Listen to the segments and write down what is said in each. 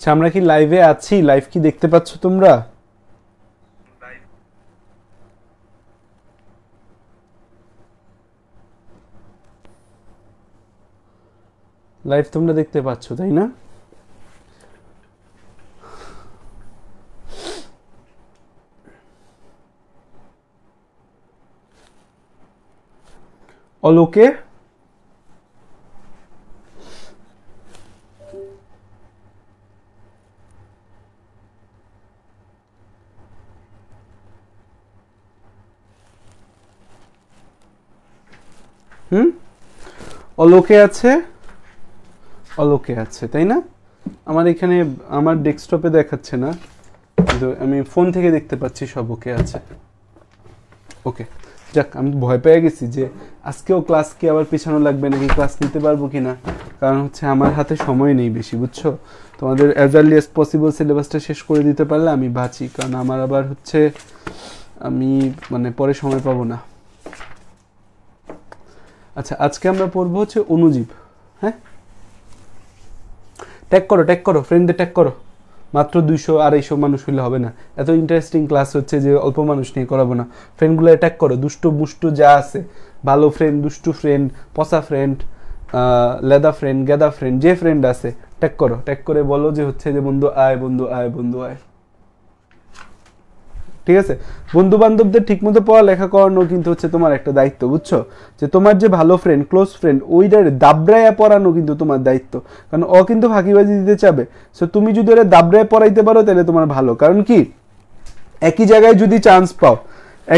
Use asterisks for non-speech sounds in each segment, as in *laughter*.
আচ্ছা আমরা কি লাইভে আছি লাইভ কি দেখতে পাচ্ছ তোমরা লাইভ তোমরা দেখতে পাচ্ছ তাই না অলোকে অলোকে আছে অলোকে আছে তাই না আমার এখানে আমার ডেস্কটপে দেখাচ্ছে না কিন্তু আমি ফোন থেকে দেখতে পাচ্ছি সব ওকে আছে ওকে যাক আমি ভয় পেয়ে গেছি যে আজকেও ক্লাস কি আবার পিছানো লাগবে নাকি ক্লাস নিতে পারবো কি না কারণ হচ্ছে আমার হাতে সময় নেই বেশি বুঝছো তোমাদের অ্যাজ আর্লি অ্যাজ পসিবল সিলেবাসটা শেষ করে দিতে পারলে আমি বাঁচি কারণ আমার আবার হচ্ছে আমি মানে পরে সময় পাবো না আচ্ছা আজকে আমরা পড়বো হচ্ছে অনুজীব হ্যাঁ ট্যাগ করো ট্যাগ করো ফ্রেন্ডদের ট্যাগ করো মাত্র দুইশো আড়াইশো মানুষ হলে হবে না এত ইন্টারেস্টিং ক্লাস হচ্ছে যে অল্প মানুষ নিয়ে করাবো না ফ্রেন্ডগুলো অ্যাটাক করো দুষ্টু মুষ্টু যা আছে ভালো ফ্রেন্ড দুষ্টু ফ্রেন্ড পচা ফ্রেন্ড লেদা ফ্রেন্ড গেদা ফ্রেন্ড যে ফ্রেন্ড আছে ট্যাগ করো ট্যাগ করে বলো যে হচ্ছে যে বন্ধু আয় বন্ধু আয় বন্ধু আয় ঠিক আছে বন্ধু বান্ধবদের ঠিকমতো পড়ালেখা করানো কিন্তু হচ্ছে তোমার একটা দায়িত্ব বুঝছো যে তোমার যে ভালো ফ্রেন্ড ক্লোজ ফ্রেন্ড ওইটার দাবরায়া পড়ানো কিন্তু তোমার দায়িত্ব কারণ ও কিন্তু ফাঁকিবাজি দিতে চাবে সো তুমি যদি ওরা দাবরায় পড়াইতে পারো তাহলে তোমার ভালো কারণ কি একই জায়গায় যদি চান্স পাও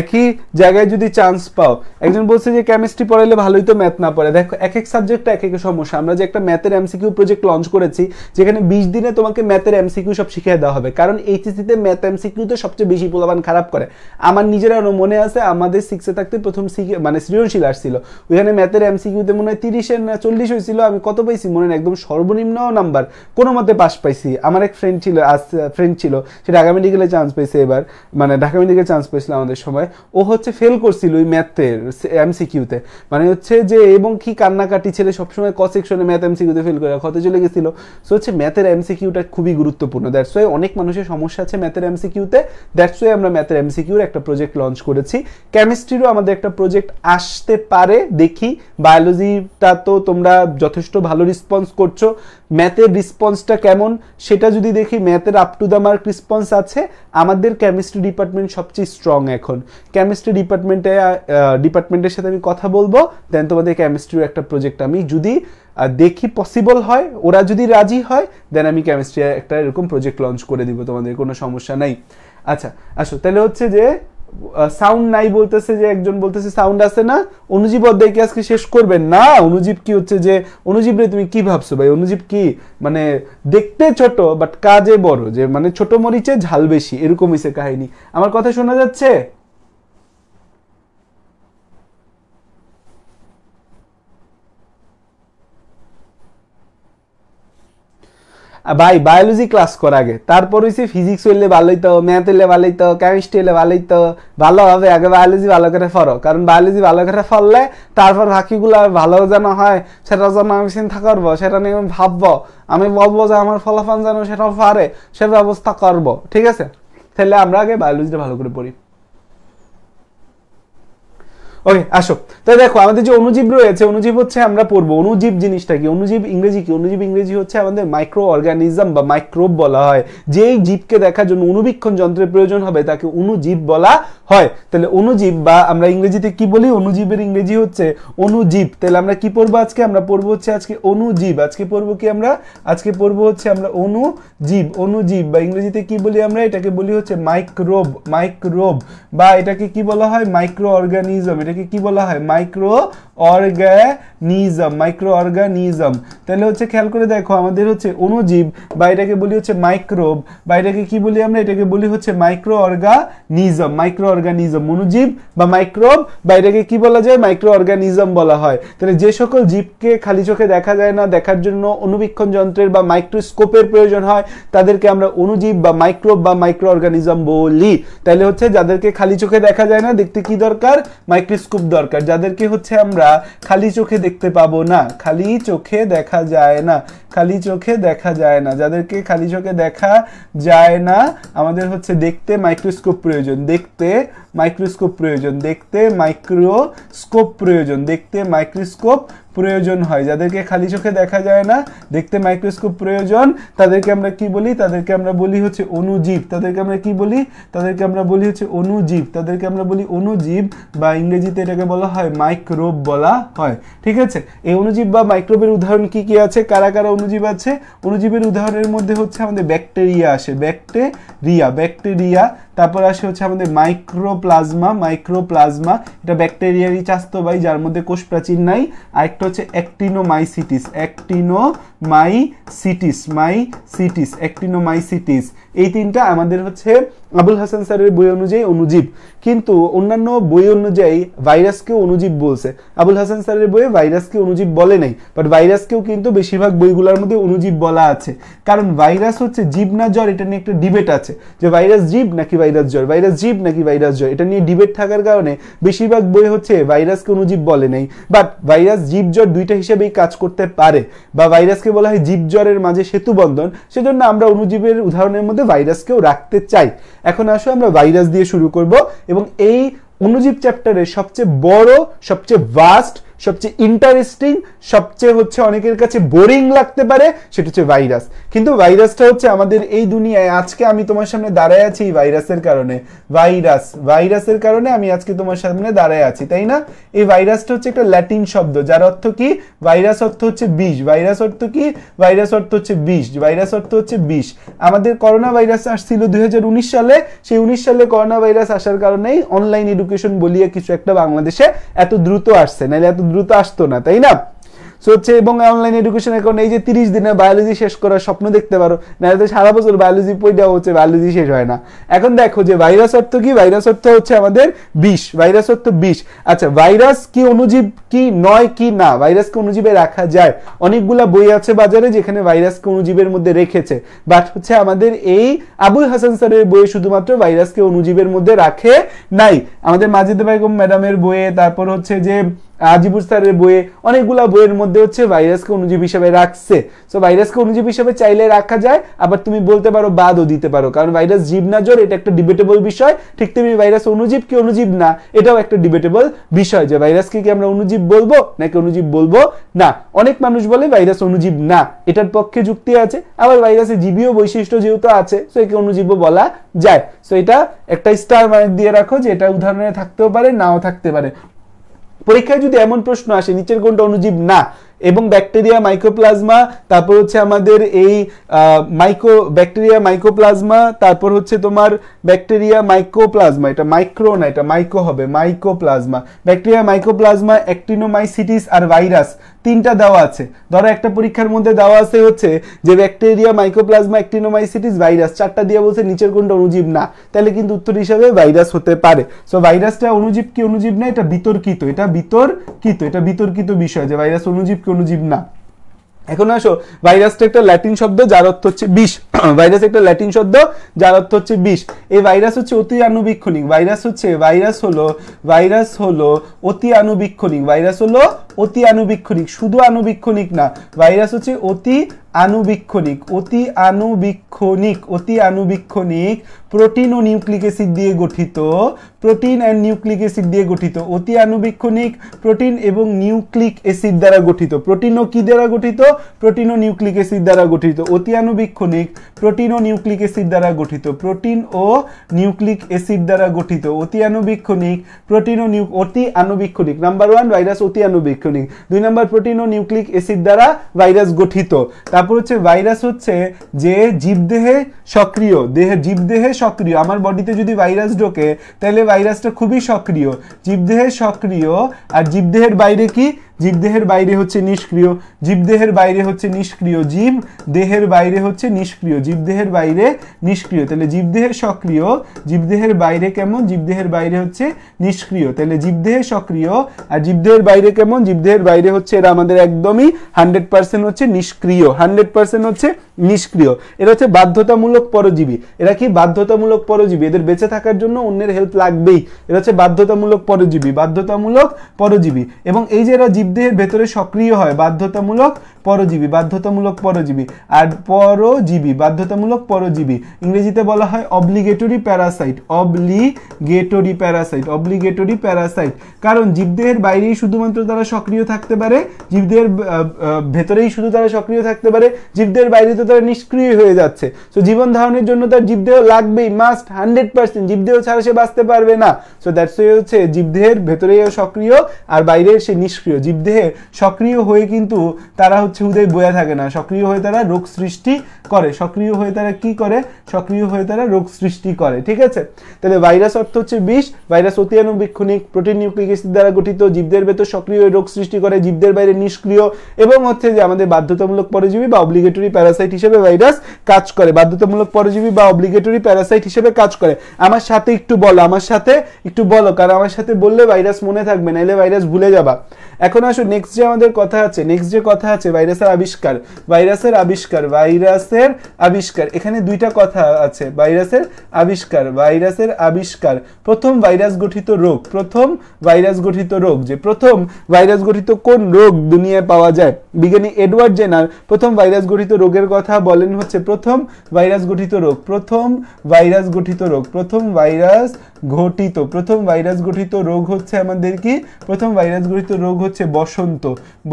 একই জায়গায় যদি চান্স পাও একজন বলছে যে কেমিস্ট্রি পড়াইলে ভালোই তো ম্যাথ না পড়ে দেখো এক এক সাবজেক্টটা এক এক সমস্যা আমরা যে একটা ম্যাথের এমসিকিউ প্রজেক্ট লঞ্চ করেছি যেখানে বিশ দিনে তোমাকে ম্যাথের এমসিকিউ সব শিখিয়ে দেওয়া হবে কারণ এইচএসিতে ম্যাথ এমসিকিউ তো সবচেয়ে বেশি পোলাবান খারাপ করে আমার আরও মনে আছে আমাদের সিক্সে থাকতে প্রথম সিকে মানে সৃজনশীল আসছিল ওইখানে ম্যাথের এমসিকিউতে মনে হয় তিরিশের না চল্লিশ হয়েছিল আমি কত পাইছি মনে হয় একদম সর্বনিম্ন নাম্বার কোনো মতে পাশ পাইছি আমার এক ফ্রেন্ড ছিল আজ ফ্রেন্ড ছিল সে ঢাকা মেডিকেলে চান্স পেয়েছে এবার মানে ঢাকা মেডিকেলে চান্স পেয়েছিল আমাদের সময় হয় ও হচ্ছে ফেল করছিল ওই ম্যাথের এমসিকিউতে মানে হচ্ছে যে এবং কি কান্নাকাটি ছেলে সবসময় ক সেকশনে ম্যাথ এমসিকিউতে ফেল করে ক্ষতে চলে গেছিল সো হচ্ছে ম্যাথের এমসিকিউটা খুবই গুরুত্বপূর্ণ দ্যাটস ওয়াই অনেক মানুষের সমস্যা আছে ম্যাথের এমসিকিউতে দ্যাটস ওয়াই আমরা ম্যাথের এমসিকিউর একটা প্রজেক্ট লঞ্চ করেছি কেমিস্ট্রিরও আমাদের একটা প্রজেক্ট আসতে পারে দেখি বায়োলজিটা তো তোমরা যথেষ্ট ভালো রেসপন্স করছো ম্যাথের রেসপন্সটা কেমন সেটা যদি দেখি ম্যাথের up to the mark response আছে আমাদের কেমিস্ট্রি ডিপার্টমেন্ট সবচেয়ে স্ট্রং এখন কেমিস্ট্রি ডিপার্টমেন্টে ডিপার্টমেন্টের সাথে আমি কথা বলবো দেন তোমাদের কেমিস্ট্রির একটা প্রজেক্ট আমি যদি দেখি পসিবল হয় ওরা যদি রাজি হয় দেন আমি কেমিস্ট্রি একটা এরকম প্রজেক্ট লঞ্চ করে দিব তোমাদের কোনো সমস্যা নাই আচ্ছা আসো তাহলে হচ্ছে যে সাউন্ড নাই বলতেছে যে একজন বলতেছে সাউন্ড আছে না অনুজীব অধ্যায়কে আজকে শেষ করবে না অনুজীব কি হচ্ছে যে অনুজীব রে তুমি কি ভাবছো ভাই অনুজীব কি মানে দেখতে ছোট বাট কাজে বড় যে মানে ছোট মরিচে ঝাল বেশি এরকম হয়েছে কাহিনী আমার কথা শোনা যাচ্ছে ভাই বায়োলজি ক্লাস কর আগে তারপর হয়েছে ফিজিক্স হইলে ভালো তো ম্যাথ হইলে ভালো তো কেমিস্ট্রি হইলে ভালো তো ভালো হবে আগে বায়োলজি ভালো করে ফরো কারণ বায়োলজি ভালো করে ফললে তারপর বাকিগুলো ভালো যেন হয় সেটা যেন আমি চিন্তা করবো সেটা নিয়ে আমি ভাববো আমি বলবো যে আমার ফলাফল যেন সেটা পারে সে ব্যবস্থা করব ঠিক আছে তাহলে আমরা আগে বায়োলজিটা ভালো করে পড়ি ওকে আসো তাই দেখো আমাদের যে অনুজীব রয়েছে অনুজীব হচ্ছে আমরা পড়বো অনুজীব জিনিসটা কি অনুজীব ইংরেজি কি অনুজীব ইংরেজি হচ্ছে আমাদের মাইক্রো অর্গানিজম বা মাইক্রোব বলা হয় যেই জীবকে দেখার জন্য অনুবীক্ষণ যন্ত্রের প্রয়োজন হবে তাকে অনুজীব বলা হয় তাহলে অনুজীব বা আমরা ইংরেজিতে কি বলি অনুজীবের ইংরেজি হচ্ছে অনুজীব তাহলে আমরা কি পড়বো আজকে আমরা পড়বো হচ্ছে আজকে অনুজীব আজকে পড়বো কি আমরা আজকে পড়বো হচ্ছে আমরা অনুজীব অনুজীব বা ইংরেজিতে কি বলি আমরা এটাকে বলি হচ্ছে মাইক্রোব মাইক্রোব বা এটাকে কি বলা হয় মাইক্রো অর্গানিজম এটা এটাকে কি বলা হয় মাইক্রো অর্গানিজম মাইক্রো অর্গানিজম তাহলে হচ্ছে খেয়াল করে দেখো আমাদের হচ্ছে অণুজীব বা এটাকে বলি হচ্ছে মাইক্রোব বা এটাকে কি বলি আমরা এটাকে বলি হচ্ছে মাইক্রো অর্গানিজম মাইক্রো অর্গানিজম অণুজীব বা মাইক্রোব বা এটাকে কি বলা যায় মাইক্রো অর্গানিজম বলা হয় তাহলে যে সকল জীবকে খালি চোখে দেখা যায় না দেখার জন্য অনুবীক্ষণ যন্ত্রের বা মাইক্রোস্কোপের প্রয়োজন হয় তাদেরকে আমরা অণুজীব বা মাইক্রোব বা মাইক্রো অর্গানিজম বলি তাহলে হচ্ছে যাদেরকে খালি চোখে দেখা যায় না দেখতে কি দরকার মাইক্রোস্কোপ দরকার যাদেরকে হচ্ছে আমরা খালি চোখে দেখতে পাবো না খালি চোখে দেখা যায় না খালি চোখে দেখা যায় না যাদেরকে খালি চোখে দেখা যায় না আমাদের হচ্ছে দেখতে মাইক্রোস্কোপ প্রয়োজন দেখতে মাইক্রোস্কোপ প্রয়োজন দেখতে মাইক্রোস্কোপ প্রয়োজন দেখতে মাইক্রোস্কোপ প্রয়োজন হয় যাদেরকে খালি চোখে দেখা যায় না দেখতে মাইক্রোস্কোপ প্রয়োজন তাদেরকে আমরা কি বলি তাদেরকে আমরা বলি হচ্ছে অনুজীব তাদেরকে আমরা কি বলি তাদেরকে আমরা বলি হচ্ছে অনুজীব তাদেরকে আমরা বলি অনুজীব বা ইংরেজিতে এটাকে বলা হয় মাইক্রোব বলা হয় ঠিক আছে এই অনুজীব বা মাইক্রোবের উদাহরণ কি কি আছে কারা কারা অনুজীব আছে অনুজীবের উদাহরণের মধ্যে হচ্ছে আমাদের ব্যাকটেরিয়া আসে ব্যাকটেরিয়া ব্যাকটেরিয়া তারপর আসে হচ্ছে আমাদের মাইক্রোপ্লাজমা মাইক্রোপ্লাজমা এটা ব্যাকটেরিয়ারই চাস্তবায়ী যার মধ্যে কোষ প্রাচীর নাই আরেকটা হচ্ছে অ্যাক্টিনোমাইসিটিস অ্যাক্টিনোমাইসিটিস মাইসিটিস অ্যাক্টিনোমাইসিটিস এই তিনটা আমাদের হচ্ছে আবুল হাসান স্যারের বই অনুযায়ী অনুজীব কিন্তু অন্যান্য বই অনুযায়ী ভাইরাসকেও অনুজীব বলছে আবুল হাসান স্যারের বইয়ে ভাইরাসকে অনুজীব বলে নাই বাট ভাইরাসকেও কিন্তু বেশিরভাগ বইগুলোর মধ্যে অনুজীব বলা আছে কারণ ভাইরাস হচ্ছে জীব না জ্বর এটা নিয়ে একটা ডিবেট আছে যে ভাইরাস জীব নাকি ভাইরাস জ্বর ভাইরাস জীব নাকি ভাইরাস জ্বর এটা নিয়ে ডিবেট থাকার কারণে বেশিরভাগ বই হচ্ছে ভাইরাসকে অনুজীব বলে নাই বাট ভাইরাস জীব জ্বর দুইটা হিসেবেই কাজ করতে পারে বা ভাইরাসকে বলা হয় জীব জ্বরের মাঝে সেতু বন্ধন সেজন্য আমরা অনুজীবের উদাহরণের মধ্যে মধ্যে ভাইরাসকেও রাখতে চাই এখন আসো আমরা ভাইরাস দিয়ে শুরু করব এবং এই অনুজীব চ্যাপ্টারের সবচেয়ে বড় সবচেয়ে ভাস্ট সবচেয়ে ইন্টারেস্টিং সবচেয়ে হচ্ছে অনেকের কাছে বোরিং লাগতে পারে সেটা হচ্ছে ভাইরাস কিন্তু ভাইরাসটা হচ্ছে আমাদের এই দুনিয়ায় আজকে আমি তোমার সামনে দাঁড়ায় আছি এই ভাইরাসের কারণে ভাইরাস ভাইরাসের কারণে আমি আজকে তোমার সামনে দাঁড়ায় আছি তাই না এই ভাইরাসটা হচ্ছে একটা ল্যাটিন শব্দ যার অর্থ কি ভাইরাস অর্থ হচ্ছে বিষ ভাইরাস অর্থ কি ভাইরাস অর্থ হচ্ছে বিষ ভাইরাস অর্থ হচ্ছে বিষ আমাদের করোনা ভাইরাস আসছিল দুই সালে সেই উনিশ সালে করোনা ভাইরাস আসার কারণেই অনলাইন এডুকেশন বলিয়ে কিছু একটা বাংলাদেশে এত দ্রুত আসছে নাহলে এত দ্রুত আসতো না তাই না সো হচ্ছে এবং অনলাইন এডুকেশনের কারণে এই যে তিরিশ দিনে বায়োলজি শেষ করার স্বপ্ন দেখতে পারো নাহলে তো সারা বছর বায়োলজি পইটা হচ্ছে বায়োলজি শেষ হয় না এখন দেখো যে ভাইরাস অর্থ কি ভাইরাস অর্থ হচ্ছে আমাদের বিষ ভাইরাস অর্থ বিষ আচ্ছা ভাইরাস কি অনুজীব কি নয় কি না ভাইরাসকে অনুজীবে রাখা যায় অনেকগুলা বই আছে বাজারে যেখানে ভাইরাসকে অনুজীবের মধ্যে রেখেছে বাট হচ্ছে আমাদের এই আবুল হাসান স্যারের বইয়ে শুধুমাত্র ভাইরাসকে অনুজীবের মধ্যে রাখে নাই আমাদের মাজিদ বেগম ম্যাডামের বইয়ে তারপর হচ্ছে যে আজিবুর স্যারের বইয়ে অনেকগুলা বইয়ের মধ্যে হচ্ছে ভাইরাসকে অনুজীব হিসেবে রাখছে সো ভাইরাসকে অনুজীব হিসাবে চাইলে রাখা যায় আবার তুমি বলতে পারো বাদও দিতে পারো কারণ ভাইরাস জীব না জ্বর এটা একটা ডিবেটেবল বিষয় ঠিক তেমনি ভাইরাস অনুজীব কি অনুজীব না এটাও একটা ডিবেটেবল বিষয় যে ভাইরাসকে কি আমরা অনুজীব বলবো নাকি অনুজীব বলবো না অনেক মানুষ বলে ভাইরাস অনুজীব না এটার পক্ষে যুক্তি আছে আবার ভাইরাসের জীবীয় বৈশিষ্ট্য যেহেতু আছে সো একে অনুজীবও বলা যায় সো এটা একটা স্টার মার্ক দিয়ে রাখো যে এটা উদাহরণে থাকতেও পারে নাও থাকতে পারে পরীক্ষায় যদি এমন প্রশ্ন আসে নিচের কোনটা অনুজীব না এবং ব্যাকটেরিয়া মাইক্রোপ্লাজমা তারপর হচ্ছে আমাদের এই মাইক্রো ব্যাকটেরিয়া মাইক্রোপ্লাজমা তারপর হচ্ছে তোমার ব্যাকটেরিয়া মাইক্রোপ্লাজমা এটা মাইক্রো না এটা মাইক্রো হবে মাইক্রোপ্লাজমা ব্যাকটেরিয়া মাইক্রোপ্লাজমা অ্যাক্টিনোমাইসিটিস আর ভাইরাস তিনটা দেওয়া আছে ধরো একটা পরীক্ষার মধ্যে দেওয়া আছে হচ্ছে যে ব্যাকটেরিয়া মাইক্রোপ্লাজমা অ্যাক্টিনোমাইসিটিস ভাইরাস চারটা দিয়ে বলছে নিচের কোনটা অনুজীব না তাহলে কিন্তু উত্তর হিসাবে ভাইরাস হতে পারে সো ভাইরাসটা অনুজীব কি অনুজীব না এটা বিতর্কিত এটা বিতর্কিত এটা বিতর্কিত বিষয় যে ভাইরাস অনুজীব কি অণুজীব না এখন আসো ভাইরাসটা একটা ল্যাটিন শব্দ যার অর্থ হচ্ছে বিষ *clears throat* ভাইরাস একটা ল্যাটিন শব্দ যার অর্থ হচ্ছে বিষ এই ভাইরাস হচ্ছে অতি আনুবীক্ষণিক ভাইরাস হচ্ছে ভাইরাস হলো ভাইরাস হলো অতি আণুবীক্ষণিক ভাইরাস হলো অতি আনুবীক্ষণিক শুধু আনুবীক্ষণিক না ভাইরাস হচ্ছে অতি আনুবীক্ষণিক অতি আনুবীক্ষণিক অতি আনুবীক্ষণিক প্রোটিন ও নিউক্লিক অ্যাসিড দিয়ে গঠিত প্রোটিন অ্যান্ড নিউক্লিক অ্যাসিড দিয়ে গঠিত অতি আনুবীক্ষণিক প্রোটিন এবং নিউক্লিক অ্যাসিড দ্বারা গঠিত প্রোটিন ও কী দ্বারা গঠিত প্রোটিন ও নিউক্লিক অ্যাসিড দ্বারা গঠিত অতি আনুবীক্ষণিক প্রোটিন ও নিউক্লিক অ্যাসিড দ্বারা গঠিত প্রোটিন ও নিউক্লিক অ্যাসিড দ্বারা গঠিত অতি আনুবীক্ষণিক প্রোটিন ও নিউ অতি আনুবীক্ষণিক নাম্বার ওয়ান ভাইরাস অতি আনুবীক্ষণিক দুই নাম্বার প্রোটিন ও নিউক্লিক অ্যাসিড দ্বারা ভাইরাস গঠিত তারপর হচ্ছে ভাইরাস হচ্ছে যে জীবদেহে সক্রিয় দেহে জীবদেহে সক্রিয় আমার বডিতে যদি ভাইরাস ঢোকে তাহলে ভাইরাসটা খুবই সক্রিয় জীবদেহে সক্রিয় আর জীবদেহের বাইরে কি জীবদেহের বাইরে হচ্ছে নিষ্ক্রিয় জীবদেহের বাইরে হচ্ছে নিষ্ক্রিয় জীব দেহের বাইরে হচ্ছে নিষ্ক্রিয় জীবদেহের বাইরে নিষ্ক্রিয় তাহলে জীবদেহের সক্রিয় জীবদেহের বাইরে কেমন জীবদেহের বাইরে হচ্ছে নিষ্ক্রিয় তাহলে জীবদেহে সক্রিয় আর জীবদেহের বাইরে কেমন জীবদেহের বাইরে হচ্ছে এরা আমাদের একদমই হান্ড্রেড পার্সেন্ট হচ্ছে নিষ্ক্রিয় হান্ড্রেড পার্সেন্ট হচ্ছে নিষ্ক্রিয় এরা হচ্ছে বাধ্যতামূলক পরজীবী এরা কি বাধ্যতামূলক পরজীবী এদের বেঁচে থাকার জন্য অন্যের হেল্প লাগবেই এরা হচ্ছে বাধ্যতামূলক পরজীবী বাধ্যতামূলক পরজীবী এবং এই যে এরা জীবদেহের ভেতরে সক্রিয় হয় বাধ্যতামূলক পরজীবী বাধ্যতামূলক পরজীবী আর পরজীবী বাধ্যতামূলক পরজীবী ইংরেজিতে বলা হয় obligatory parasite obligatory parasite obligatory parasite কারণ জীবদেহের বাইরেই শুধুমাত্র তারা সক্রিয় থাকতে পারে জীবদেহের ভেতরেই শুধু তারা সক্রিয় থাকতে পারে জীবদেহের বাইরে তো তারা নিষ্ক্রিয় হয়ে যাচ্ছে সো জীবন ধারণের জন্য তার জীবদেহ লাগবেই মাস্ট হান্ড্রেড পার্সেন্ট জীবদেহ ছাড়া সে বাঁচতে পারবে না সো দ্যাটস হচ্ছে জীবদেহের ভেতরেই সক্রিয় আর বাইরে সে নিষ্ক্রিয় জীবদেহে সক্রিয় হয়ে কিন্তু তারা হচ্ছে উদয় বয়ে থাকে না সক্রিয় হয়ে তারা রোগ সৃষ্টি করে সক্রিয় হয়ে তারা কি করে সক্রিয় হয়ে তারা রোগ সৃষ্টি করে ঠিক আছে তাহলে ভাইরাস অর্থ হচ্ছে বিষ ভাইরাস অতিয়ানুবীক্ষণিক প্রোটিন নিউক্লিক অ্যাসিড দ্বারা গঠিত জীবদের ভেতর সক্রিয় রোগ সৃষ্টি করে জীবদের বাইরে নিষ্ক্রিয় এবং হচ্ছে যে আমাদের বাধ্যতামূলক পরজীবী বা অব্লিগেটরি প্যারাসাইট হিসেবে ভাইরাস কাজ করে বাধ্যতামূলক পরজীবী বা অব্লিগেটরি প্যারাসাইট হিসেবে কাজ করে আমার সাথে একটু বলো আমার সাথে একটু বলো কারণ আমার সাথে বললে ভাইরাস মনে থাকবে না এলে ভাইরাস ভুলে যাবা এখন আসুন নেক্সট যে আমাদের কথা আছে নেক্সট যে কথা আছে ভাইরাসের আবিষ্কার ভাইরাসের আবিষ্কার ভাইরাসের আবিষ্কার এখানে দুইটা কথা আছে ভাইরাসের আবিষ্কার ভাইরাসের আবিষ্কার প্রথম ভাইরাস গঠিত রোগ প্রথম ভাইরাস গঠিত রোগ যে প্রথম ভাইরাস গঠিত কোন রোগ দুনিয়ায় পাওয়া যায় বিজ্ঞানী এডওয়ার্ড জেনার প্রথম ভাইরাস গঠিত রোগের কথা বলেন হচ্ছে প্রথম ভাইরাস গঠিত রোগ প্রথম ভাইরাস গঠিত রোগ প্রথম ভাইরাস ঘটিত প্রথম ভাইরাস গঠিত রোগ হচ্ছে আমাদের কি প্রথম ভাইরাস গঠিত রোগ হচ্ছে হচ্ছে বসন্ত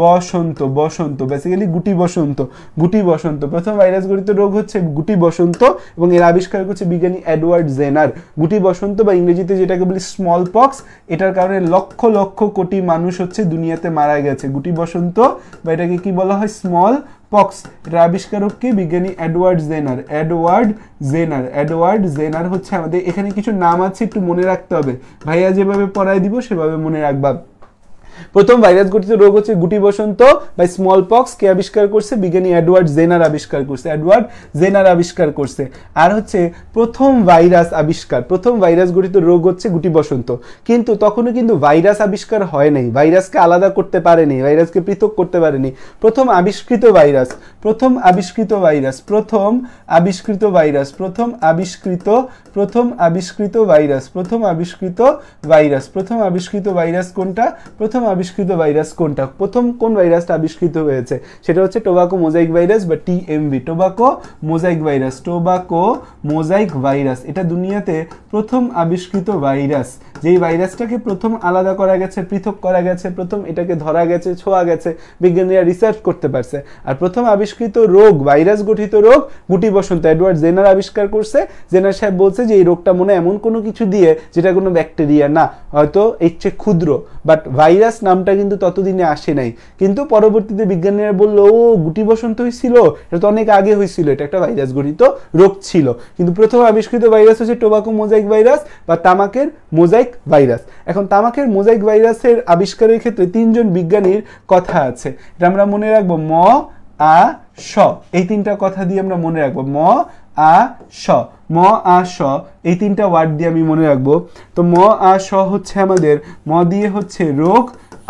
বসন্ত বসন্ত বেসিক্যালি গুটি বসন্ত গুটি বসন্ত প্রথম ভাইরাস ঘটিত রোগ হচ্ছে গুটি বসন্ত এবং এর আবিষ্কার হচ্ছে বিজ্ঞানী অ্যাডওয়ার্ড জেনার গুটি বসন্ত বা ইংরেজিতে যেটাকে বলি স্মল পক্স এটার কারণে লক্ষ লক্ষ কোটি মানুষ হচ্ছে দুনিয়াতে মারা গেছে গুটি বসন্ত বা এটাকে কি বলা হয় স্মল পক্স এর আবিষ্কারক কি বিজ্ঞানী Edward Jenner Edward Jenner Edward Jenner হচ্ছে আমাদের এখানে কিছু নাম আছে একটু মনে রাখতে হবে ভাইয়া যেভাবে পড়ায় দিব সেভাবে মনে রাখবা প্রথম ভাইরাস গঠিত রোগ হচ্ছে গুটি বসন্ত বা স্মল পক্স কে আবিষ্কার করছে বিজ্ঞানী অ্যাডওয়ার্ড জেনার আবিষ্কার করছে অ্যাডওয়ার্ড জেনার আবিষ্কার করছে আর হচ্ছে প্রথম ভাইরাস আবিষ্কার প্রথম ভাইরাস গঠিত রোগ হচ্ছে গুটি বসন্ত কিন্তু তখনও কিন্তু ভাইরাস আবিষ্কার হয় নাই ভাইরাসকে আলাদা করতে পারেনি ভাইরাসকে পৃথক করতে পারেনি প্রথম আবিষ্কৃত ভাইরাস প্রথম আবিষ্কৃত ভাইরাস প্রথম আবিষ্কৃত ভাইরাস প্রথম আবিষ্কৃত প্রথম আবিষ্কৃত ভাইরাস প্রথম আবিষ্কৃত ভাইরাস প্রথম আবিষ্কৃত ভাইরাস কোনটা প্রথম আবিষ্কৃত ভাইরাস কোনটা প্রথম কোন ভাইরাসটা আবিষ্কৃত হয়েছে সেটা হচ্ছে টোবাকো মোজাইক ভাইরাস বা TMV tobacco mosaic virus tobacco mosaic virus এটা দুনিয়াতে প্রথম আবিষ্কৃত ভাইরাস যেই ভাইরাসটাকে প্রথম আলাদা করা গেছে পৃথক করা গেছে প্রথম এটাকে ধরা গেছে ছোঁয়া গেছে বিজ্ঞানীরা রিসার্চ করতে পারছে আর প্রথম আবিষ্কৃত রোগ ভাইরাস গঠিত রোগ গুটি বসন্ত এডওয়ার্ড জেনার আবিষ্কার করছে জেনার সাহেব বলছে যে এই রোগটা মনে এমন কোনো কিছু দিয়ে যেটা কোনো ব্যাকটেরিয়া না হয়তো এর চেয়ে ক্ষুদ্র বাট ভাইরাস গ্যাস নামটা কিন্তু ততদিনে আসে নাই কিন্তু পরবর্তীতে বিজ্ঞানীরা বললো ও গুটি বসন্ত হয়েছিল এটা তো অনেক আগে হয়েছিল এটা একটা ভাইরাস গঠিত রোগ ছিল কিন্তু প্রথম আবিষ্কৃত ভাইরাস হচ্ছে টোবাকো মোজাইক ভাইরাস বা তামাকের মোজাইক ভাইরাস এখন তামাকের মোজাইক ভাইরাসের আবিষ্কারের ক্ষেত্রে তিনজন বিজ্ঞানীর কথা আছে এটা আমরা মনে রাখবো ম আ স এই তিনটা কথা দিয়ে আমরা মনে রাখবো ম আ স ম আ স এই তিনটা ওয়ার্ড দিয়ে আমি মনে রাখবো তো ম আ স হচ্ছে আমাদের ম দিয়ে হচ্ছে রোগ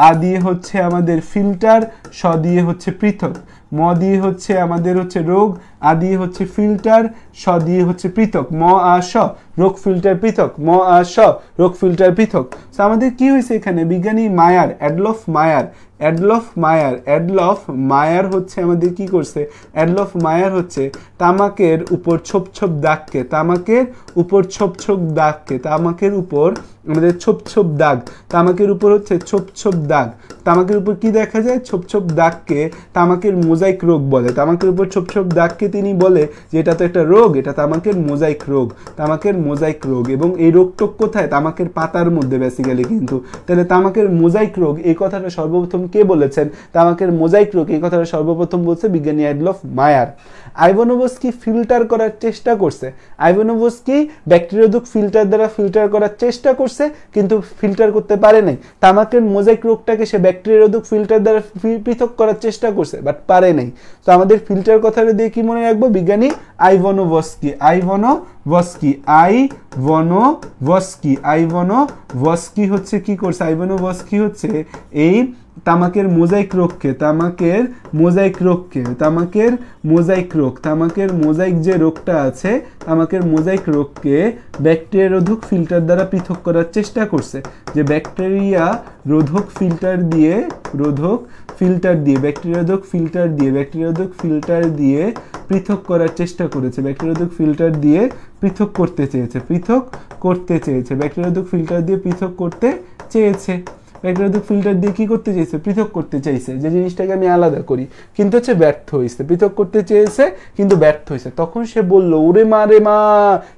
আ দিয়ে হচ্ছে আমাদের ফিল্টার স দিয়ে হচ্ছে পৃথক ম দিয়ে হচ্ছে আমাদের হচ্ছে রোগ আ দিয়ে হচ্ছে ফিল্টার স দিয়ে হচ্ছে পৃথক ম আ স রোগ ফিল্টার পৃথক ম আ স রোগ ফিল্টার পৃথক তো আমাদের কি হয়েছে এখানে বিজ্ঞানী মায়ার অ্যাডলফ মায়ার অ্যাডলফ মায়ার অ্যাডলফ মায়ার হচ্ছে আমাদের কি করছে অ্যাডলফ মায়ার হচ্ছে তামাকের উপর ছোপ ছোপ দাগকে তামাকের উপর ছোপ ছোপ দাগকে তামাকের উপর আমাদের ছোপ ছোপ দাগ তামাকের উপর হচ্ছে ছোপ ছোপ দাগ তামাকের উপর কি দেখা যায় ছোপ ছোপ দাগকে তামাকের মোজাইক রোগ বলে তামাকের উপর ছোপ ছোপ দাগকে তিনি বলে যে এটা তো একটা রোগ এটা তামাকের মোজাইক রোগ তামাকের মোজাইক রোগ এবং এই রোগটোক কোথায় তামাকের পাতার মধ্যে বেসিক বেসিক্যালি কিন্তু তাহলে তামাকের মোজাইক রোগ এই কথাটা সর্বপ্রথম কে বলেছেন তামাকের মোজাইক রোগ এই কথাটা সর্বপ্রথম বলছে বিজ্ঞানী অ্যাডলফ মায়ার আইভনোভস্কি ফিল্টার করার চেষ্টা করছে ব্যাকটেরিয়া দুঃখ ফিল্টার দ্বারা ফিল্টার করার চেষ্টা করছে কিন্তু ফিল্টার করতে পারে নাই তামাকের মোজাইক রোগটাকে সে ব্যাকটেরিয়া দুঃখ ফিল্টার দ্বারা পৃথক করার চেষ্টা করছে বাট পারে নাই তো আমাদের ফিল্টার কথাটা দিয়ে কি মনে রাখবো বিজ্ঞানী কি আইভনো ভস্কি আই বনো ভস্কি আই বনো ভস্কি হচ্ছে কি করছে আই বনো ভস্কি হচ্ছে এই তামাকের মোজাইক রোগকে তামাকের মোজাইক রোগকে তামাকের মোজাইক রোগ তামাকের মোজাইক যে রোগটা আছে তামাকের মোজাইক রোগকে ব্যাকটেরিয়া রোধক ফিল্টার দ্বারা পৃথক করার চেষ্টা করছে যে ব্যাকটেরিয়া রোধক ফিল্টার দিয়ে রোধক ফিল্টার দিয়ে রোধক ফিল্টার দিয়ে রোধক ফিল্টার দিয়ে পৃথক করার চেষ্টা করেছে রোধক ফিল্টার দিয়ে পৃথক করতে চেয়েছে পৃথক করতে চেয়েছে রোধক ফিল্টার দিয়ে পৃথক করতে চেয়েছে ম্যাক্রোথিক ফিল্টার দিয়ে কী করতে চাইছে পৃথক করতে চাইছে যে জিনিসটাকে আমি আলাদা করি কিন্তু হচ্ছে ব্যর্থ হয়েছে পৃথক করতে চেয়েছে কিন্তু ব্যর্থ হয়েছে তখন সে বললো ওরে মা রে মা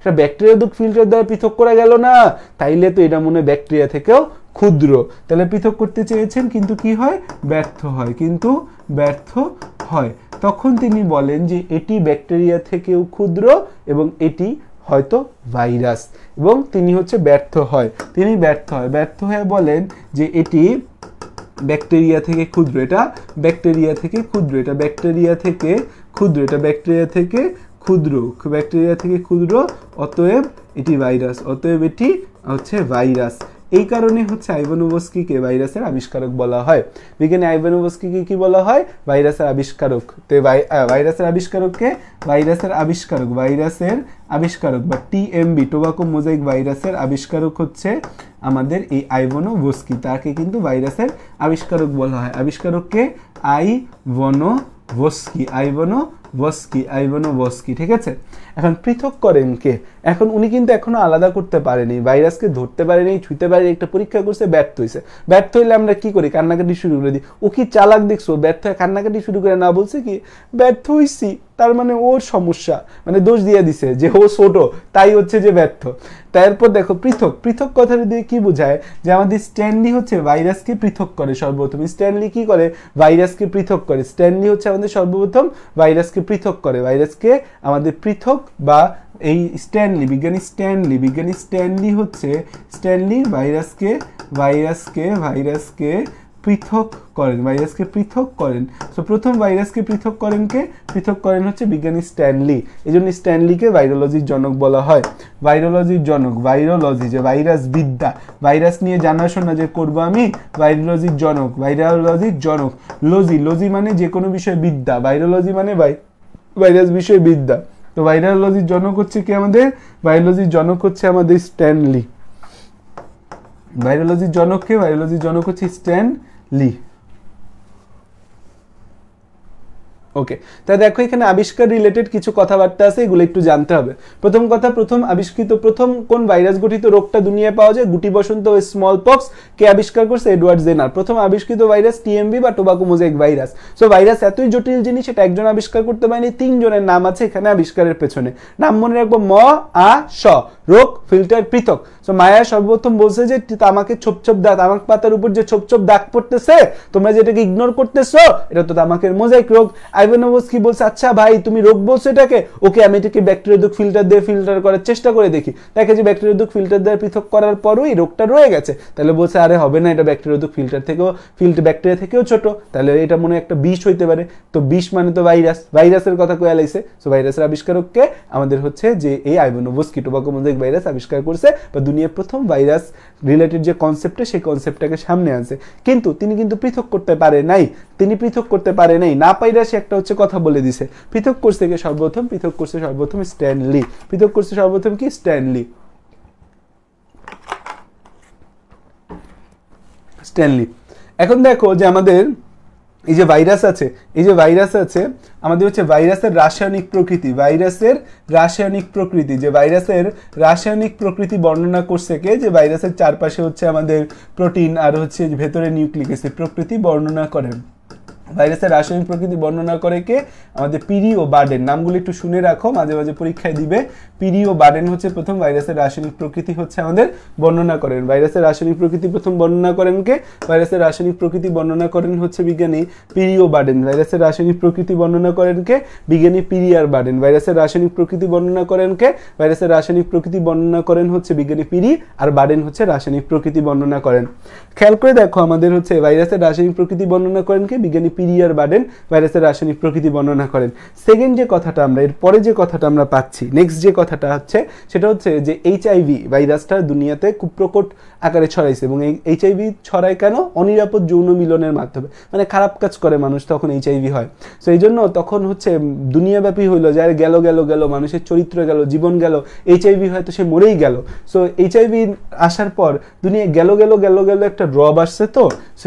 সেটা দুঃখ ফিল্টার দ্বারা পৃথক করা গেল না তাইলে তো এটা মনে ব্যাকটেরিয়া থেকেও ক্ষুদ্র তাহলে পৃথক করতে চেয়েছেন কিন্তু কি হয় ব্যর্থ হয় কিন্তু ব্যর্থ হয় তখন তিনি বলেন যে এটি ব্যাকটেরিয়া থেকেও ক্ষুদ্র এবং এটি হয়তো ভাইরাস এবং তিনি হচ্ছে ব্যর্থ হয় তিনি ব্যর্থ হয় ব্যর্থ হয়ে বলেন যে এটি ব্যাকটেরিয়া থেকে ক্ষুদ্র এটা ব্যাকটেরিয়া থেকে ক্ষুদ্র এটা ব্যাকটেরিয়া থেকে ক্ষুদ্র এটা ব্যাকটেরিয়া থেকে ক্ষুদ্র ব্যাকটেরিয়া থেকে ক্ষুদ্র অতএব এটি ভাইরাস অতএব এটি হচ্ছে ভাইরাস এই কারণে হচ্ছে আইভানোভস্কিকে ভাইরাসের আবিষ্কারক বলা হয় বিজ্ঞানী আইভানোভস্কিকে কি বলা হয় ভাইরাসের আবিষ্কারক তো ভাইরাসের আবিষ্কারককে ভাইরাসের আবিষ্কারক ভাইরাসের আবিষ্কারক বা টিএমবি টোবাকো মোজাইক ভাইরাসের আবিষ্কারক হচ্ছে আমাদের এই আইভনোভস্কি তাকে কিন্তু ভাইরাসের আবিষ্কারক বলা হয় আবিষ্কারককে আইভনো ভস্কি আইভনো ভস্কি আইভনো ভস্কি ঠিক আছে এখন পৃথক করেন কে এখন উনি কিন্তু এখনো আলাদা করতে পারেনি ভাইরাসকে ধরতে পারেনি ছুঁতে পারেনি একটা পরীক্ষা করছে ব্যর্থ হয়েছে ব্যর্থ হইলে আমরা কি করি কান্নাকাটি শুরু করে দিই ও কি চালাক দেখছো ব্যর্থ হয়ে কান্নাকাটি শুরু করে না বলছে কি ব্যর্থ হয়েছি তার মানে ওর সমস্যা মানে দোষ দিয়ে দিছে যে ও ছোট তাই হচ্ছে যে ব্যর্থ তারপর দেখো পৃথক পৃথক কথাটা দিয়ে কি বোঝায় যে আমাদের স্ট্যানলি হচ্ছে ভাইরাসকে পৃথক করে সর্বপ্রথম স্ট্যানলি কি করে ভাইরাসকে পৃথক করে স্ট্যানলি হচ্ছে আমাদের সর্বপ্রথম ভাইরাসকে পৃথক করে ভাইরাসকে আমাদের পৃথক বা এই স্ট্যানলি বিজ্ঞানী স্ট্যানলি বিজ্ঞানী স্ট্যানলি হচ্ছে স্ট্যানলি ভাইরাসকে ভাইরাসকে ভাইরাসকে পৃথক করেন ভাইরাসকে পৃথক করেন সো প্রথম ভাইরাসকে পৃথক করেন কে পৃথক করেন হচ্ছে বিজ্ঞানী স্ট্যানলি এই জন্য স্ট্যানলিকে ভাইরোলজির জনক বলা হয় ভাইরোলজির জনক ভাইরোলজি যে ভাইরাস বিদ্যা ভাইরাস নিয়ে জানাশোনা যে করবো আমি ভাইরোলজির জনক ভাইরোলজির জনক লজি লজি মানে যে কোনো বিষয়ে বিদ্যা ভাইরোলজি মানে ভাইরাস বিষয়ে বিদ্যা তো ভাইরোলজির জনক হচ্ছে কি আমাদের ভাইরোলজির জনক হচ্ছে আমাদের স্ট্যানলি ভাইরোলজির জনককে ভাইরোলজির জনক হচ্ছে স্ট্যান্ড লি ওকে তা দেখো এখানে আবিষ্কার রিলেটেড কিছু কথাবার্তা আছে এগুলো একটু জানতে হবে প্রথম কথা প্রথম আবিষ্কৃত প্রথম কোন ভাইরাস গঠিত রোগটা দুনিয়ায় পাওয়া যায় গুটি বসন্ত ও স্মল পক্স কে আবিষ্কার করছে এডওয়ার্ড জেনার প্রথম আবিষ্কৃত ভাইরাস টিএমবি বা tobacco mosaic virus so virus এতই জটিল জিনিস এটা একজন আবিষ্কার করতে পারেনি তিনজনের নাম আছে এখানে আবিষ্কারের পেছনে নাম মনে রাখবো ম আ স রোগ ফিল্টার পৃথক সো মায়া সর্বপ্রথম বলছে যে তামাকে ছোপ ছোপ দাগ তামাক পাতার উপর যে ছোপ ছোপ দাগ পড়তেছে তোমরা যেটাকে ইগনোর করতেছ এটা তো তামাকের মোজাইক রোগ আইভানোভস কি বলছে আচ্ছা ভাই তুমি রোগ বলছো এটাকে ওকে আমি এটাকে ব্যাকটেরিয়া দুঃখ ফিল্টার দিয়ে ফিল্টার করার চেষ্টা করে দেখি দেখে যে ব্যাকটেরিয়া দুঃখ ফিল্টার দেওয়ার পৃথক করার পরও এই রোগটা রয়ে গেছে তাহলে বলছে আরে হবে না এটা ব্যাকটেরিয়া দুঃখ ফিল্টার থেকেও ফিল্ট ব্যাকটেরিয়া থেকেও ছোট তাহলে এটা মনে একটা বিষ হইতে পারে তো বিষ মানে তো ভাইরাস ভাইরাসের কথা কয়া লাইছে সো ভাইরাসের আবিষ্কারককে আমাদের হচ্ছে যে এই আইভানোভস কিটোবাকো মোজাইক ভাইরাস আবিষ্কার করছে বা দুনিয়ার প্রথম ভাইরাস রিলেটেড যে কনসেপ্টটা সেই কনসেপ্টটাকে সামনে আনছে কিন্তু তিনি কিন্তু পৃথক করতে পারে নাই তিনি পৃথক করতে পারে নাই না পাইরা সে একটা হচ্ছে কথা বলে দিছে পৃথক করছে কে সর্বপ্রথম পৃথক করছে সর্বপ্রথম স্ট্যানলি পৃথক করছে সর্বপ্রথম কি স্ট্যানলি স্ট্যানলি এখন দেখো যে আমাদের এই যে ভাইরাস আছে এই যে ভাইরাস আছে আমাদের হচ্ছে ভাইরাসের রাসায়নিক প্রকৃতি ভাইরাসের রাসায়নিক প্রকৃতি যে ভাইরাসের রাসায়নিক প্রকৃতি বর্ণনা করছে কে যে ভাইরাসের চারপাশে হচ্ছে আমাদের প্রোটিন আর হচ্ছে ভেতরে নিউক্লিক অ্যাসিড প্রকৃতি বর্ণনা করেন ভাইরাসের রাসায়নিক প্রকৃতি বর্ণনা করে কে আমাদের পিরি ও বার্ডেন নামগুলো একটু শুনে রাখো মাঝে মাঝে পরীক্ষায় দিবে পিরি ও বার্ডেন হচ্ছে প্রথম ভাইরাসের রাসায়নিক প্রকৃতি হচ্ছে আমাদের বর্ণনা করেন ভাইরাসের রাসায়নিক প্রকৃতি প্রথম বর্ণনা করেন কে ভাইরাসের রাসায়নিক প্রকৃতি বর্ণনা করেন হচ্ছে বিজ্ঞানী পিরি ও বার্ডেন ভাইরাসের রাসায়নিক প্রকৃতি বর্ণনা করেন কে বিজ্ঞানী পিরি আর বার্ডেন ভাইরাসের রাসায়নিক প্রকৃতি বর্ণনা করেন কে ভাইরাসের রাসায়নিক প্রকৃতি বর্ণনা করেন হচ্ছে বিজ্ঞানী পিরি আর বার্ডেন হচ্ছে রাসায়নিক প্রকৃতি বর্ণনা করেন খেয়াল করে দেখো আমাদের হচ্ছে ভাইরাসের রাসায়নিক প্রকৃতি বর্ণনা করেন কে বিজ্ঞানী পিরিয়ার বার্ডেন ভাইরাসের রাসায়নিক প্রকৃতি বর্ণনা করেন সেকেন্ড যে কথাটা আমরা এর পরে যে কথাটা আমরা পাচ্ছি নেক্সট যে কথাটা হচ্ছে সেটা হচ্ছে যে এইচআইভি ভাইরাসটা দুনিয়াতে খুব প্রকট আকারে ছড়াইছে এবং এই এইচআইভি ছড়ায় কেন অনিরাপদ যৌন মিলনের মাধ্যমে মানে খারাপ কাজ করে মানুষ তখন এইচআইভি হয় তো এই জন্য তখন হচ্ছে দুনিয়াব্যাপী হইলো যে আরে গেল গেল গেল মানুষের চরিত্র গেল জীবন গেল এইচআইভি হয়তো সে মরেই গেল সো এইচআইভি আসার পর দুনিয়া গেল গেল গেল গেল একটা ড্রব আসছে তো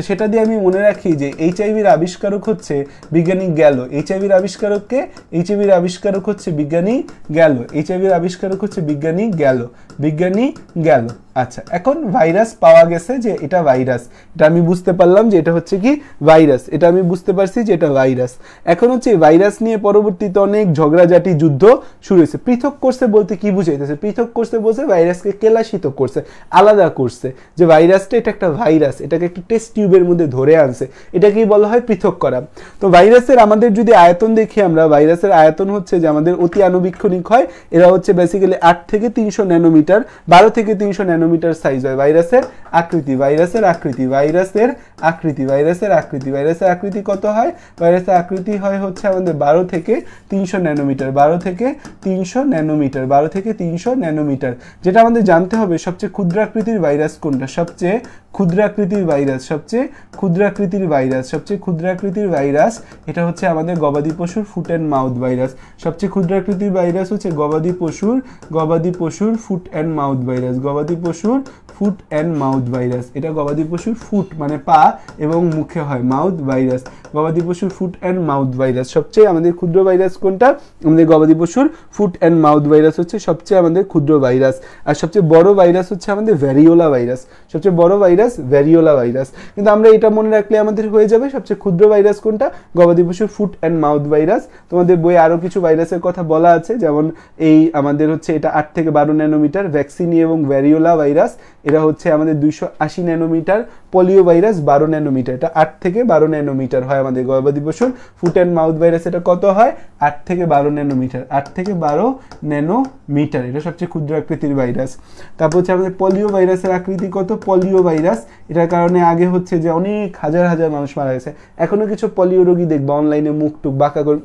সেটা দিয়ে আমি মনে রাখি যে এইচআইভির আবিষ্কার আবিষ্কারক হচ্ছে বিজ্ঞানী গ্যালো এইচআইভির আবিষ্কারককে এইচআইভির আবিষ্কারক হচ্ছে বিজ্ঞানী গ্যালো এইচআইভির আবিষ্কারক হচ্ছে বিজ্ঞানী গেল বিজ্ঞানী গেল আচ্ছা এখন ভাইরাস পাওয়া গেছে যে এটা ভাইরাস এটা আমি বুঝতে পারলাম যে এটা হচ্ছে কি ভাইরাস এটা আমি বুঝতে পারছি যে এটা ভাইরাস এখন হচ্ছে ভাইরাস নিয়ে পরবর্তীতে অনেক ঝগড়াঝাটি যুদ্ধ শুরু হয়েছে পৃথক করছে বলতে কি বুঝাইতেছে পৃথক করছে বলছে ভাইরাসকে কেলাসিত করছে আলাদা করছে যে ভাইরাসটা এটা একটা ভাইরাস এটাকে একটা টেস্ট টিউবের মধ্যে ধরে আনছে এটাকেই বলা হয় পৃথক করা তো ভাইরাসের আমাদের যদি আয়তন দেখি আমরা ভাইরাসের আয়তন হচ্ছে যে আমাদের অতি আনুবীক্ষণিক হয় এরা হচ্ছে বেসিক্যালি আট থেকে তিনশো ন্যানোমিটার বারো থেকে তিনশো ন্যানো ন্যানোমিটার সাইজ হয় ভাইরাসের আকৃতি ভাইরাসের আকৃতি ভাইরাসের আকৃতি ভাইরাসের আকৃতি ভাইরাসের আকৃতি কত হয় ভাইরাসের আকৃতি হয় হচ্ছে আমাদের বারো থেকে তিনশো ন্যানোমিটার বারো থেকে তিনশো ন্যানোমিটার বারো থেকে তিনশো ন্যানোমিটার যেটা আমাদের জানতে হবে সবচেয়ে ক্ষুদ্রাকৃতির ভাইরাস কোনটা সবচেয়ে ক্ষুদ্রাকৃতির ভাইরাস সবচেয়ে ক্ষুদ্রাকৃতির ভাইরাস সবচেয়ে ক্ষুদ্রাকৃতির ভাইরাস এটা হচ্ছে আমাদের গবাদি পশুর ফুট অ্যান্ড মাউথ ভাইরাস সবচেয়ে ক্ষুদ্রাকৃতির ভাইরাস হচ্ছে গবাদি পশুর গবাদি পশুর ফুট অ্যান্ড মাউথ ভাইরাস গবাদি পশুর ফুট অ্যান্ড মাউথ ভাইরাস এটা গবাদি পশুর ফুট মানে পা এবং মুখে হয় মাউথ ভাইরাস গবাদি পশুর ফুট অ্যান্ড মাউথ ভাইরাস সবচেয়ে আমাদের ক্ষুদ্র ভাইরাস কোনটা আমাদের গবাদি পশুর ফুট অ্যান্ড মাউথ ভাইরাস হচ্ছে সবচেয়ে আমাদের ক্ষুদ্র ভাইরাস আর সবচেয়ে বড় ভাইরাস হচ্ছে আমাদের ভ্যারিওলা ভাইরাস সবচেয়ে বড় ভাইরাস ভাইরাস ভ্যারিওলা ভাইরাস কিন্তু আমরা এটা মনে রাখলে আমাদের হয়ে যাবে সবচেয়ে ক্ষুদ্র ভাইরাস কোনটা গবাদি পশুর ফুট অ্যান্ড মাউথ ভাইরাস তোমাদের বইয়ে আরও কিছু ভাইরাসের কথা বলা আছে যেমন এই আমাদের হচ্ছে এটা আট থেকে বারো ন্যানোমিটার ভ্যাকসিনি এবং ভ্যারিওলা ভাইরাস এরা হচ্ছে আমাদের দুইশো আশি ন্যানোমিটার পলিও ভাইরাস বারো ন্যানোমিটার এটা আট থেকে বারো ন্যানোমিটার হয় আমাদের গর্ভাদি পশুর ফুট অ্যান্ড মাউথ ভাইরাস এটা কত হয় আট থেকে বারো ন্যানোমিটার আট থেকে বারো ন্যানোমিটার এটা সবচেয়ে ক্ষুদ্র আকৃতির ভাইরাস তারপর হচ্ছে আমাদের পলিও ভাইরাসের আকৃতি কত পলিও ভাইরাস এটার কারণে আগে হচ্ছে যে অনেক হাজার হাজার মানুষ মারা গেছে এখনও কিছু পলিও রোগী দেখবো অনলাইনে মুখ টুক বাঁকা করে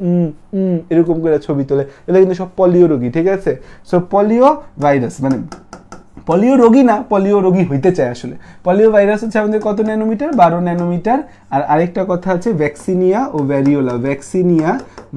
এরকম করে ছবি তোলে এটা কিন্তু সব পলিও রোগী ঠিক আছে সো পলিও ভাইরাস মানে পলিও রোগী না পলিও রোগী হইতে চায় আসলে পলিও ভাইরাস হচ্ছে আমাদের কত ন্যানোমিটার বারো ন্যানোমিটার আর আরেকটা কথা আছে ভ্যাকসিনিয়া ও ভ্যারিওলা ভ্যাকসিনিয়া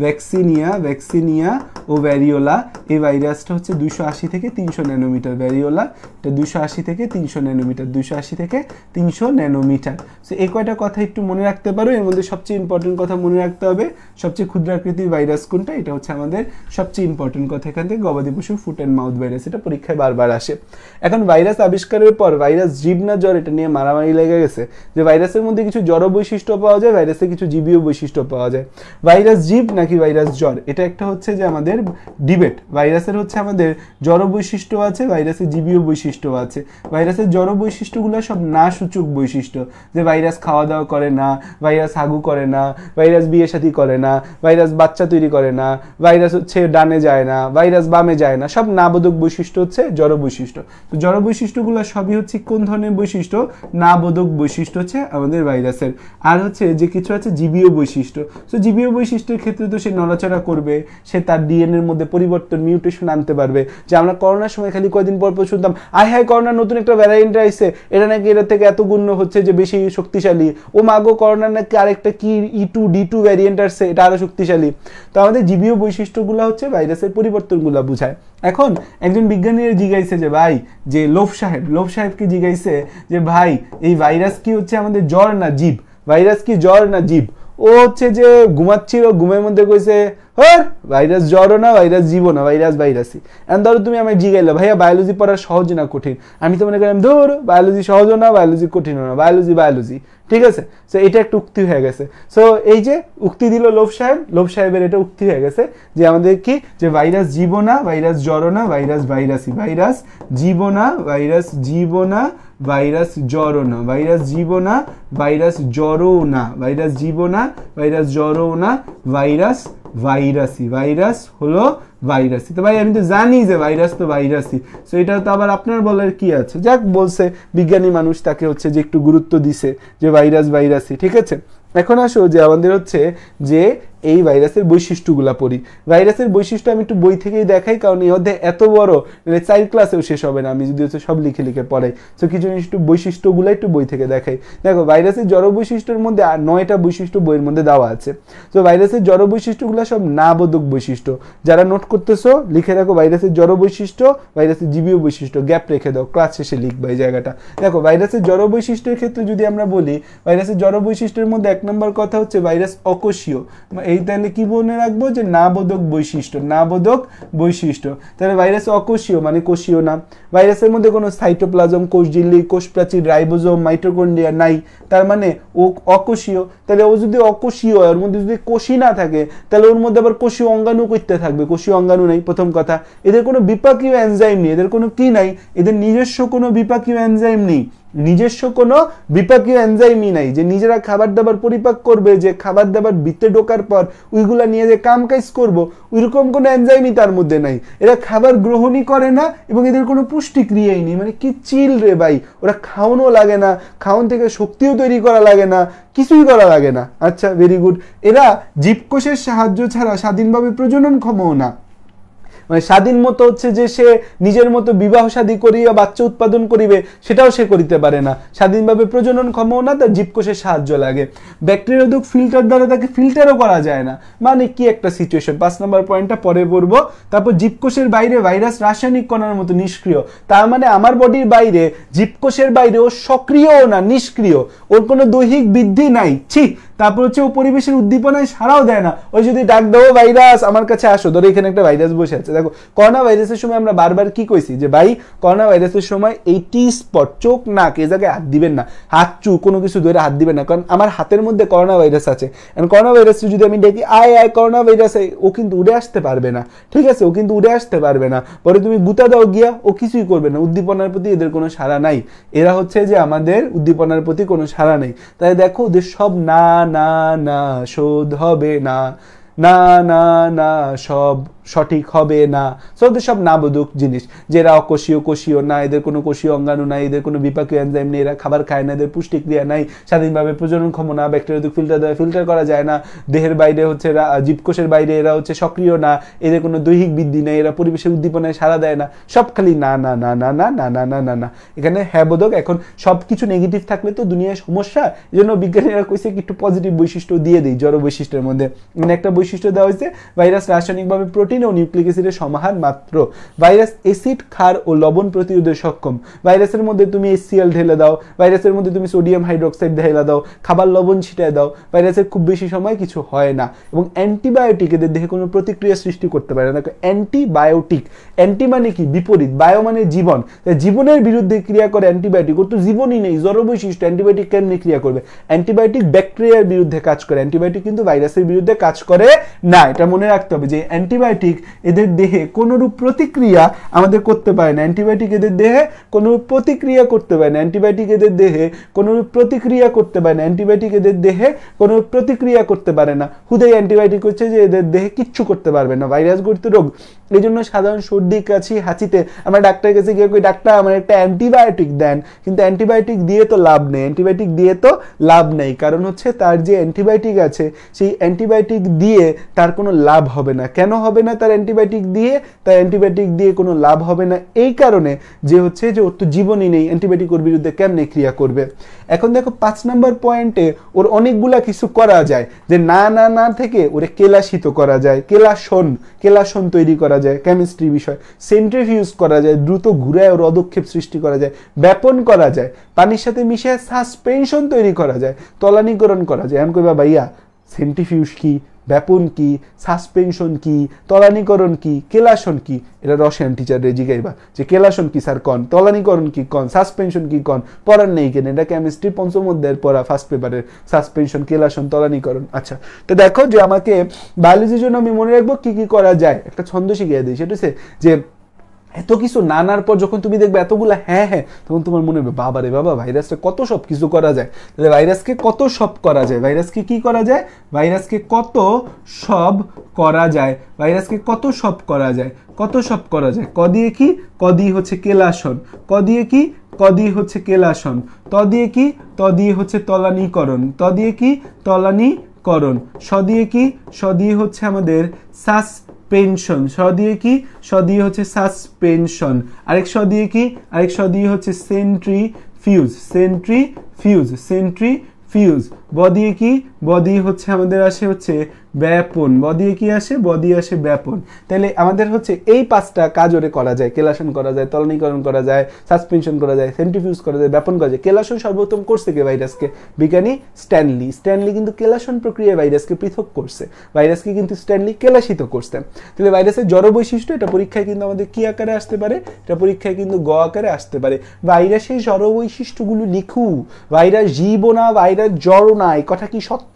ভ্যাকসিনিয়া ভ্যাকসিনিয়া ও ভ্যারিওলা এই ভাইরাসটা হচ্ছে দুশো আশি থেকে তিনশো ন্যানোমিটার ভ্যারিওলা এটা দুশো আশি থেকে তিনশো ন্যানোমিটার দুশো আশি থেকে তিনশো ন্যানোমিটার সো এই কয়টা কথা একটু মনে রাখতে পারো এর মধ্যে সবচেয়ে ইম্পর্টেন্ট কথা মনে রাখতে হবে সবচেয়ে ক্ষুদ্রাকৃতির ভাইরাস কোনটা এটা হচ্ছে আমাদের সবচেয়ে ইম্পর্টেন্ট কথা এখান থেকে গবাদি পশুর ফুট অ্যান্ড মাউথ ভাইরাস এটা পরীক্ষায় বারবার আসে এখন ভাইরাস আবিষ্কারের পর ভাইরাস জীব না জ্বর এটা নিয়ে মারামারি লেগে গেছে যে ভাইরাসের মধ্যে কিছু জড় বৈশিষ্ট্য পাওয়া যায় ভাইরাসে কিছু জীবীয় বৈশিষ্ট্য পাওয়া যায় ভাইরাস জীব নাকি ভাইরাস জ্বর এটা একটা হচ্ছে যে আমাদের ডিবেট ভাইরাসের হচ্ছে আমাদের জ্বর বৈশিষ্ট্য আছে ভাইরাসের জীবীয় বৈশিষ্ট্য আছে ভাইরাসের জড় বৈশিষ্ট্যগুলো সব না সূচক বৈশিষ্ট্য যে ভাইরাস খাওয়া দাওয়া করে না ভাইরাস হাগু করে না ভাইরাস বিয়ে সাথে করে না ভাইরাস বাচ্চা তৈরি করে না ভাইরাস হচ্ছে ডানে যায় না ভাইরাস বামে যায় না সব নাবোধক বৈশিষ্ট্য হচ্ছে জড় বৈশিষ্ট্য তো জড় বৈশিষ্ট্যগুলো সবই হচ্ছে কোন ধরনের বৈশিষ্ট্য না বোধক বৈশিষ্ট্য হচ্ছে আমাদের ভাইরাসের আর হচ্ছে যে কিছু আছে জীবীয় বৈশিষ্ট্য তো জীবীয় বৈশিষ্ট্যের ক্ষেত্রে তো সে নড়াচড়া করবে সে তার ডিএনএর মধ্যে পরিবর্তন মিউটেশন আনতে পারবে যে আমরা করোনার সময় খালি কয়েকদিন পর পর শুনতাম আয় হায় করোনা নতুন একটা ভ্যারাইন্ট আইসে এটা নাকি এটা থেকে এত গুণ্য হচ্ছে যে বেশি শক্তিশালী ও মাগো করোনার নাকি আরেকটা কি E two D two variant আসছে এটা আরও শক্তিশালী তো আমাদের জীবীয় বৈশিষ্ট্যগুলো হচ্ছে ভাইরাসের পরিবর্তনগুলো বোঝায় এখন একজন বিজ্ঞানী জিজ্ঞাইছে যে ভাই যে লোভ সাহেব লোভ সাহেবকে জিজ্ঞাইছে যে ভাই এই ভাইরাস কি হচ্ছে আমাদের জ্বর না জীব ভাইরাস কি জ্বর না জীব ও হচ্ছে যে ঘুমাচ্ছিল ঘুমের মধ্যে কইছে হর ভাইরাস জ্বরও না ভাইরাস জীবও না ভাইরাস ভাইরাসই এখন ধরো তুমি আমায় জিগাইলো ভাইয়া বায়োলজি পড়া সহজ না কঠিন আমি তো মনে করলাম ধর বায়োলজি সহজও না বায়োলজি কঠিনও না বায়োলজি বায়োলজি ঠিক আছে সো এটা একটা উক্তি হয়ে গেছে সো এই যে উক্তি দিল লোভ সাহেব লোভ সাহেবের এটা উক্তি হয়ে গেছে যে আমাদের কি যে ভাইরাস জীবনা ভাইরাস জরনা ভাইরাস ভাইরাসি ভাইরাস জীবনা ভাইরাস জীবনা ভাইরাস জরনা ভাইরাস জীবনা ভাইরাস জরোনা ভাইরাস জীবনা ভাইরাস জরোনা ভাইরাস ভাইরাসি ভাইরাস হলো ভাইরাসই তো ভাই আমি তো জানি যে ভাইরাস তো ভাইরাসই সো এটা তো আবার আপনার বলার কি আছে যাক বলছে বিজ্ঞানী মানুষ তাকে হচ্ছে যে একটু গুরুত্ব দিছে যে ভাইরাস ভাইরাসই ঠিক আছে এখন আসো যে আমাদের হচ্ছে যে এই ভাইরাসের বৈশিষ্ট্যগুলা পড়ি ভাইরাসের বৈশিষ্ট্য আমি একটু বই থেকেই দেখাই কারণ এই অধ্যায় এত বড় মানে চাইল্ড ক্লাসেও শেষ হবে না আমি যদি হচ্ছে সব লিখে লিখে পড়াই সো কিছু জিনিস একটু বৈশিষ্ট্যগুলো একটু বই থেকে দেখাই দেখো ভাইরাসের জড় বৈশিষ্ট্যের মধ্যে নয়টা বৈশিষ্ট্য বইয়ের মধ্যে দেওয়া আছে তো ভাইরাসের জড় বৈশিষ্ট্যগুলো সব নাবোধক বৈশিষ্ট্য যারা নোট করতেছো লিখে রাখো ভাইরাসের জড় বৈশিষ্ট্য ভাইরাসের জীবীয় বৈশিষ্ট্য গ্যাপ রেখে দাও ক্লাস শেষে লিখবা এই জায়গাটা দেখো ভাইরাসের জড় বৈশিষ্ট্যের ক্ষেত্রে যদি আমরা বলি ভাইরাসের জড় বৈশিষ্ট্যের মধ্যে এক নম্বর কথা হচ্ছে ভাইরাস অকোষীয় এই তাহলে কি বলে রাখবো যে নাবোধক বৈশিষ্ট্য নাবোধক বৈশিষ্ট্য তাহলে ভাইরাস অকোষীয় মানে কোষীয় না ভাইরাসের মধ্যে কোনো সাইটোপ্লাজম কোষ ঝিল্লি কোষ প্রাচীর রাইবোজোম মাইটোকন্ড্রিয়া নাই তার মানে ও অকোষীয় তাহলে ও যদি অকোষীয় ওর মধ্যে যদি কোষী না থাকে তাহলে ওর মধ্যে আবার কোষীয় অঙ্গাণু করতে থাকবে কোষীয় অঙ্গাণু নেই প্রথম কথা এদের কোনো বিপাকীয় এনজাইম নেই এদের কোনো কি নাই এদের নিজস্ব কোনো বিপাকীয় এনজাইম নেই নিজস্ব কোনো বিপাকীয় এনজাইমই নাই যে নিজেরা খাবার দাবার পরিপাক করবে যে খাবার দাবার বৃত্তে ঢোকার পর ওইগুলা নিয়ে যে কাম কাজ করবো ওইরকম কোনো এনজাইমই তার মধ্যে নাই এরা খাবার গ্রহণই করে না এবং এদের কোনো পুষ্টিক্রিয়াই নেই মানে কি চিল রে ভাই ওরা খাওয়ানো লাগে না খাওয়ান থেকে শক্তিও তৈরি করা লাগে না কিছুই করা লাগে না আচ্ছা ভেরি গুড এরা জীবকোষের সাহায্য ছাড়া স্বাধীনভাবে প্রজনন ক্ষমও না মানে স্বাধীন মতো হচ্ছে যে সে নিজের মতো বিবাহ শাদী করিয়া বাচ্চা উৎপাদন করিবে সেটাও সে করিতে পারে না স্বাধীনভাবে প্রজনন ক্ষমও না তার জীবকোষের সাহায্য লাগে ব্যাকটেরিয়ারোধক ফিল্টার দ্বারা তাকে ফিল্টারও করা যায় না মানে কি একটা সিচুয়েশন পাঁচ নম্বর পয়েন্টটা পরে পড়বো তারপর জীবকোষের বাইরে ভাইরাস রাসায়নিক কণার মতো নিষ্ক্রিয় তার মানে আমার বডির বাইরে জীবকোষের বাইরে ও সক্রিয়ও না নিষ্ক্রিয় ওর কোনো দৈহিক বৃদ্ধি নাই ছি তারপর হচ্ছে ও পরিবেশের উদ্দীপনায় সারাও দেয় না ওই যদি ডাক দেবো ভাইরাস আমার কাছে আসো ধরো এখানে একটা ভাইরাস বসে আছে দেখো করোনা ভাইরাসের সময় আমরা বারবার কি কইছি যে ভাই করোনা ভাইরাসের সময় এইটি স্পট চোখ নাক এ জায়গায় হাত দিবেন না হাত চু কোনো কিছু ধরে হাত দিবেন না কারণ আমার হাতের মধ্যে করোনা ভাইরাস আছে কারণ করোনা ভাইরাস যদি আমি দেখি আয় আয় করোনা ভাইরাস ও কিন্তু উড়ে আসতে পারবে না ঠিক আছে ও কিন্তু উড়ে আসতে পারবে না পরে তুমি গুতা দাও গিয়া ও কিছুই করবে না উদ্দীপনার প্রতি এদের কোনো সাড়া নাই এরা হচ্ছে যে আমাদের উদ্দীপনার প্রতি কোনো সাড়া নেই তাই দেখো ওদের সব না না না শোধ হবে না না না সব সঠিক হবে না তো সব নাবোধক জিনিস যেরা অকোষীয় কোষীয় না এদের কোনো কোষীয় অঙ্গাণু নাই এদের কোনো বিপাকীয় এনজাইম নেই এরা খাবার খায় না এদের পুষ্টিক্রিয়া নাই স্বাধীনভাবে প্রজননক্ষম না ব্যাকটেরিয়া ফিল্টার দ্বারা ফিল্টার করা যায় না দেহের বাইরে হচ্ছে জীবকোষের বাইরে এরা হচ্ছে সক্রিয় না এদের কোনো দৈহিক বৃদ্ধি নেই এরা পরিবেশের উদ্দীপনায় সাড়া দেয় না সব খালি না না না না না না না না না না এখানে হ্যাঁ বোধক এখন সব কিছু নেগেটিভ থাকলে তো দুনিয়ায় সমস্যা এই জন্য বিজ্ঞানীরা কইছে একটু পজিটিভ বৈশিষ্ট্য দিয়ে দিই জড় বৈশিষ্ট্যের মধ্যে মানে একটা বৈশিষ্ট্য দেওয়া হয়েছে ভাইরাস রাসায়নিকভাবে প্রোটিন প্রোটিন ও নিউক্লিক অ্যাসিডের সমাহার মাত্র ভাইরাস অ্যাসিড ক্ষার ও লবণ প্রতিরোধে সক্ষম ভাইরাসের মধ্যে তুমি এসিএল ঢেলে দাও ভাইরাসের মধ্যে তুমি সোডিয়াম হাইড্রোক্সাইড ঢেলে দাও খাবার লবণ ছিটায় দাও ভাইরাসের খুব বেশি সময় কিছু হয় না এবং অ্যান্টিবায়োটিক এদের দেহে কোনো প্রতিক্রিয়া সৃষ্টি করতে পারে না অ্যান্টিবায়োটিক অ্যান্টি মানে কি বিপরীত বায়ো মানে জীবন জীবনের বিরুদ্ধে ক্রিয়া করে অ্যান্টিবায়োটিক ওর তো জীবনই নেই জরবৈশিষ্ট অ্যান্টিবায়োটিক কেমনি ক্রিয়া করবে অ্যান্টিবায়োটিক ব্যাকটেরিয়ার বিরুদ্ধে কাজ করে অ্যান্টিবায়োটিক কিন্তু ভাইরাসের বিরুদ্ধে কাজ করে না এটা মনে রাখতে হবে যে অ্যান্টিবায়োটিক অ্যান্টিবায়োটিক এদের দেহে কোনোরূপ প্রতিক্রিয়া আমাদের করতে পারে না অ্যান্টিবায়োটিক এদের দেহে কোনোরূপ প্রতিক্রিয়া করতে পারে না অ্যান্টিবায়োটিক এদের দেহে কোনোরূপ প্রতিক্রিয়া করতে পারে না অ্যান্টিবায়োটিক এদের দেহে কোনো প্রতিক্রিয়া করতে পারে না হুদেই অ্যান্টিবায়োটিক হচ্ছে যে এদের দেহে কিচ্ছু করতে পারবে না ভাইরাস গঠিত রোগ এই জন্য সাধারণ সর্দি কাছি হাঁচিতে আমরা ডাক্তারের কাছে গিয়ে ডাক্তার আমার একটা অ্যান্টিবায়োটিক দেন কিন্তু অ্যান্টিবায়োটিক দিয়ে তো লাভ নেই অ্যান্টিবায়োটিক দিয়ে তো লাভ নেই কারণ হচ্ছে তার যে অ্যান্টিবায়োটিক আছে সেই অ্যান্টিবায়োটিক দিয়ে তার কোনো লাভ হবে না কেন হবে না না তার অ্যান্টিবায়োটিক দিয়ে তার অ্যান্টিবায়োটিক দিয়ে কোনো লাভ হবে না এই কারণে যে হচ্ছে যে ওর তো জীবনই নেই অ্যান্টিবায়োটিক ওর বিরুদ্ধে কেমনে ক্রিয়া করবে এখন দেখো পাঁচ নম্বর পয়েন্টে ওর অনেকগুলা কিছু করা যায় যে না না না থেকে ওরে কেলাসিত করা যায় কেলাসন কেলাসন তৈরি করা যায় কেমিস্ট্রি বিষয় সেন্ট্রিফিউজ করা যায় দ্রুত ঘুরে ওর অদক্ষেপ সৃষ্টি করা যায় ব্যাপন করা যায় পানির সাথে মিশে সাসপেনশন তৈরি করা যায় তলানিকরণ করা যায় এমন কই বাবা ভাইয়া সেন্টিফিউজ কি ব্যাপন কি সাসপেনশন কি তলানিকরণ কি কেলাসন কি এটা রসায়ন রেজি গাইবা যে কেলাসন কি স্যার কন তলানিকরণ কি কন সাসপেনশন কি কন পড়ার নেই কেন এটা কেমিস্ট্রি পঞ্চম অধ্যায়ের পড়া ফার্স্ট পেপারের সাসপেনশন কেলাসন তলানিকরণ আচ্ছা তো দেখো যে আমাকে বায়োলজির জন্য আমি মনে রাখবো কী কী করা যায় একটা ছন্দ শিখিয়ে দিই সেটা যে এত কিছু নানার পর যখন তুমি দেখবে এতগুলো হ্যাঁ হ্যাঁ তখন তোমার মনে হবে বাবা রে বাবা ভাইরাসটা কত সব কিছু করা যায় তাহলে ভাইরাসকে কত সব করা যায় ভাইরাসকে কি করা যায় ভাইরাসকে কত সব করা যায় ভাইরাসকে কত সব করা যায় কত সব করা যায় ক দিয়ে কি ক দিয়ে হচ্ছে কেলাসন ক দিয়ে কি ক দিয়ে হচ্ছে কেলাসন ত দিয়ে কি ত দিয়ে হচ্ছে তলানিকরণ ত দিয়ে কি তলানিকরণ সদিয়ে স দিয়ে কি স দিয়ে হচ্ছে আমাদের সাস পেনশন স দিয়ে কি স দিয়ে হচ্ছে সাসপেনশন আরেক স দিয়ে কি আরেক স দিয়ে হচ্ছে centrifuge centrifuge centrifuge ব দিয়ে কি ব দিয়ে হচ্ছে আমাদের আসে হচ্ছে ব্যাপন ব দিয়ে কি আসে ব দিয়ে আসে ব্যাপন তাহলে আমাদের হচ্ছে এই পাঁচটা কাজরে করা যায় কেলাসন করা যায় তলনীকরণ করা যায় সাসপেনশন করা যায় সেন্টিফিউজ করা যায় ব্যাপন করা যায় কেলাসন সর্বোত্তম করছে কে ভাইরাসকে বিজ্ঞানী স্ট্যানলি স্ট্যানলি কিন্তু কেলাসন প্রক্রিয়ায় ভাইরাসকে পৃথক করছে ভাইরাসকে কিন্তু স্ট্যানলি কেলাসিত করছে তাহলে ভাইরাসের জড় বৈশিষ্ট্য এটা পরীক্ষায় কিন্তু আমাদের কি আকারে আসতে পারে এটা পরীক্ষায় কিন্তু গ আকারে আসতে পারে ভাইরাসের জড় বৈশিষ্ট্যগুলো লিখু ভাইরাস জীব না ভাইরাস জড় না এই কথা কি সত্য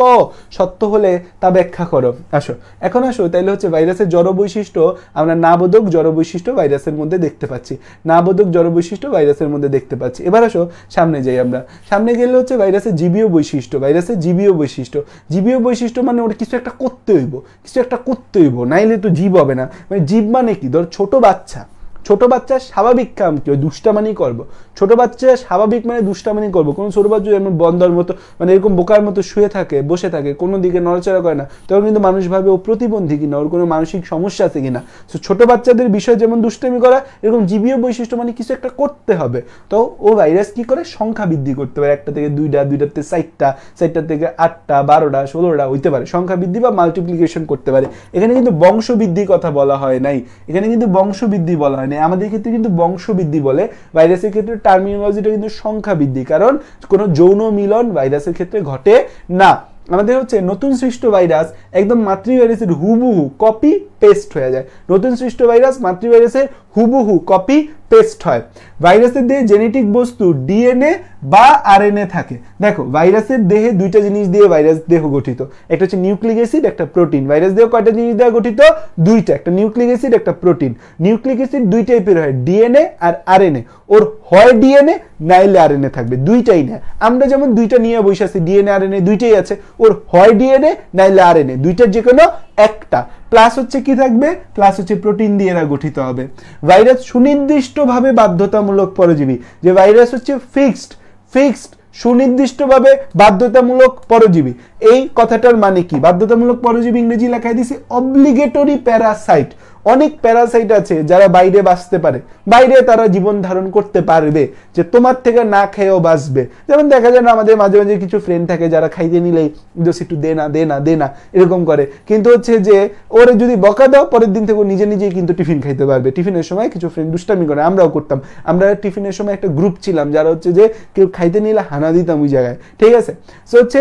সত্য হলে তা ব্যাখ্যা করো আসো এখন আসো তাইলে হচ্ছে ভাইরাসের জড় বৈশিষ্ট্য আমরা নাবোধক জড় বৈশিষ্ট্য ভাইরাসের মধ্যে দেখতে পাচ্ছি নাবোধক জড় বৈশিষ্ট্য ভাইরাসের মধ্যে দেখতে পাচ্ছি এবার আসো সামনে যাই আমরা সামনে গেলে হচ্ছে ভাইরাসের জীবীয় বৈশিষ্ট্য ভাইরাসের জীবীয় বৈশিষ্ট্য জীবীয় বৈশিষ্ট্য মানে ওর কিছু একটা করতে হইব কিছু একটা করতে হইব নাইলে তো জীব হবে না মানে জীব মানে কি ধর ছোট বাচ্চা ছোট বাচ্চার স্বাভাবিক কাম কি ওই দুষ্টামানি করবো ছোট বাচ্চা স্বাভাবিক মানে দুষ্টামানি করবো কোনো ছোটো বাচ্চা যেমন বন্দর মতো মানে এরকম বোকার মতো শুয়ে থাকে বসে থাকে কোনো দিকে নড়াচড়া করে না তখন কিন্তু মানুষ ভাবে ও প্রতিবন্ধী কিনা ওর কোনো মানসিক সমস্যা আছে কিনা সো ছোটো বাচ্চাদের বিষয়ে যেমন দুষ্টামি করা এরকম জীবীয় বৈশিষ্ট্য মানে কিছু একটা করতে হবে তো ও ভাইরাস কি করে সংখ্যা বৃদ্ধি করতে পারে একটা থেকে দুইটা দুইটার থেকে চারটা চারটার থেকে আটটা বারোটা ষোলোটা হইতে পারে সংখ্যা বৃদ্ধি বা মাল্টিপ্লিকেশন করতে পারে এখানে কিন্তু বংশবৃদ্ধির কথা বলা হয় নাই এখানে কিন্তু বংশবৃদ্ধি বলা হয় না নেই মানে আমাদের ক্ষেত্রে কিন্তু বংশবৃদ্ধি বলে ভাইরাসের ক্ষেত্রে টার্মিনোলজিটা কিন্তু সংখ্যা বৃদ্ধি কারণ কোনো যৌন মিলন ভাইরাসের ক্ষেত্রে ঘটে না আমাদের হচ্ছে নতুন সৃষ্ট ভাইরাস একদম মাতৃভাইরাসের হুবুহু কপি পেস্ট হয়ে যায় নতুন সৃষ্ট ভাইরাস ভাইরাসের হুবুহু কপি পেস্ট হয় ভাইরাসের দেহে জেনেটিক বস্তু ডিএনএ বা এ থাকে দেখো ভাইরাসের দেহে দুইটা জিনিস দিয়ে ভাইরাস দেহ গঠিত একটা হচ্ছে নিউক্লিক অ্যাসিড একটা প্রোটিন ভাইরাস দেহ কয়টা জিনিস দিয়ে গঠিত দুইটা একটা নিউক্লিক অ্যাসিড একটা প্রোটিন নিউক্লিক অ্যাসিড দুই টাইপের হয় ডিএনএ আর এ ওর হয় ডিএনএ নাইলে এ থাকবে দুইটাই না আমরা যেমন দুইটা নিয়ে বসে আছি ডিএনএ আর এন এ দুইটাই আছে ওর হয় ডিএনএ নাইলে এ দুইটার যে কোনো একটা প্লাস হচ্ছে কি থাকবে প্লাস হচ্ছে প্রোটিন দিয়ে এরা গঠিত হবে ভাইরাস সুনির্দিষ্টভাবে বাধ্যতামূলক পরজীবী যে ভাইরাস হচ্ছে ফিক্সড ফিক্সড সুনির্দিষ্টভাবে বাধ্যতামূলক পরজীবী এই কথাটার মানে কি বাধ্যতামূলক পরজীবী ইংরেজি লেখায় দিছি অব্লিগেটরি প্যারাসাইট অনেক প্যারাসাইট আছে যারা বাইরে বাঁচতে পারে বাইরে তারা জীবন ধারণ করতে পারবে যে তোমার থেকে না খেয়েও বাঁচবে যেমন দেখা যায় না আমাদের মাঝে মাঝে কিছু ফ্রেন্ড থাকে যারা খাইতে নিলেই দোষ একটু দে না দে না দে না এরকম করে কিন্তু হচ্ছে যে ওরে যদি বকা দাও পরের দিন থেকে নিজে নিজেই কিন্তু টিফিন খাইতে পারবে টিফিনের সময় কিছু ফ্রেন্ড দুষ্টামি করে আমরাও করতাম আমরা টিফিনের সময় একটা গ্রুপ ছিলাম যারা হচ্ছে যে কেউ খাইতে নিলে হানা দিতাম ওই জায়গায় ঠিক আছে সো হচ্ছে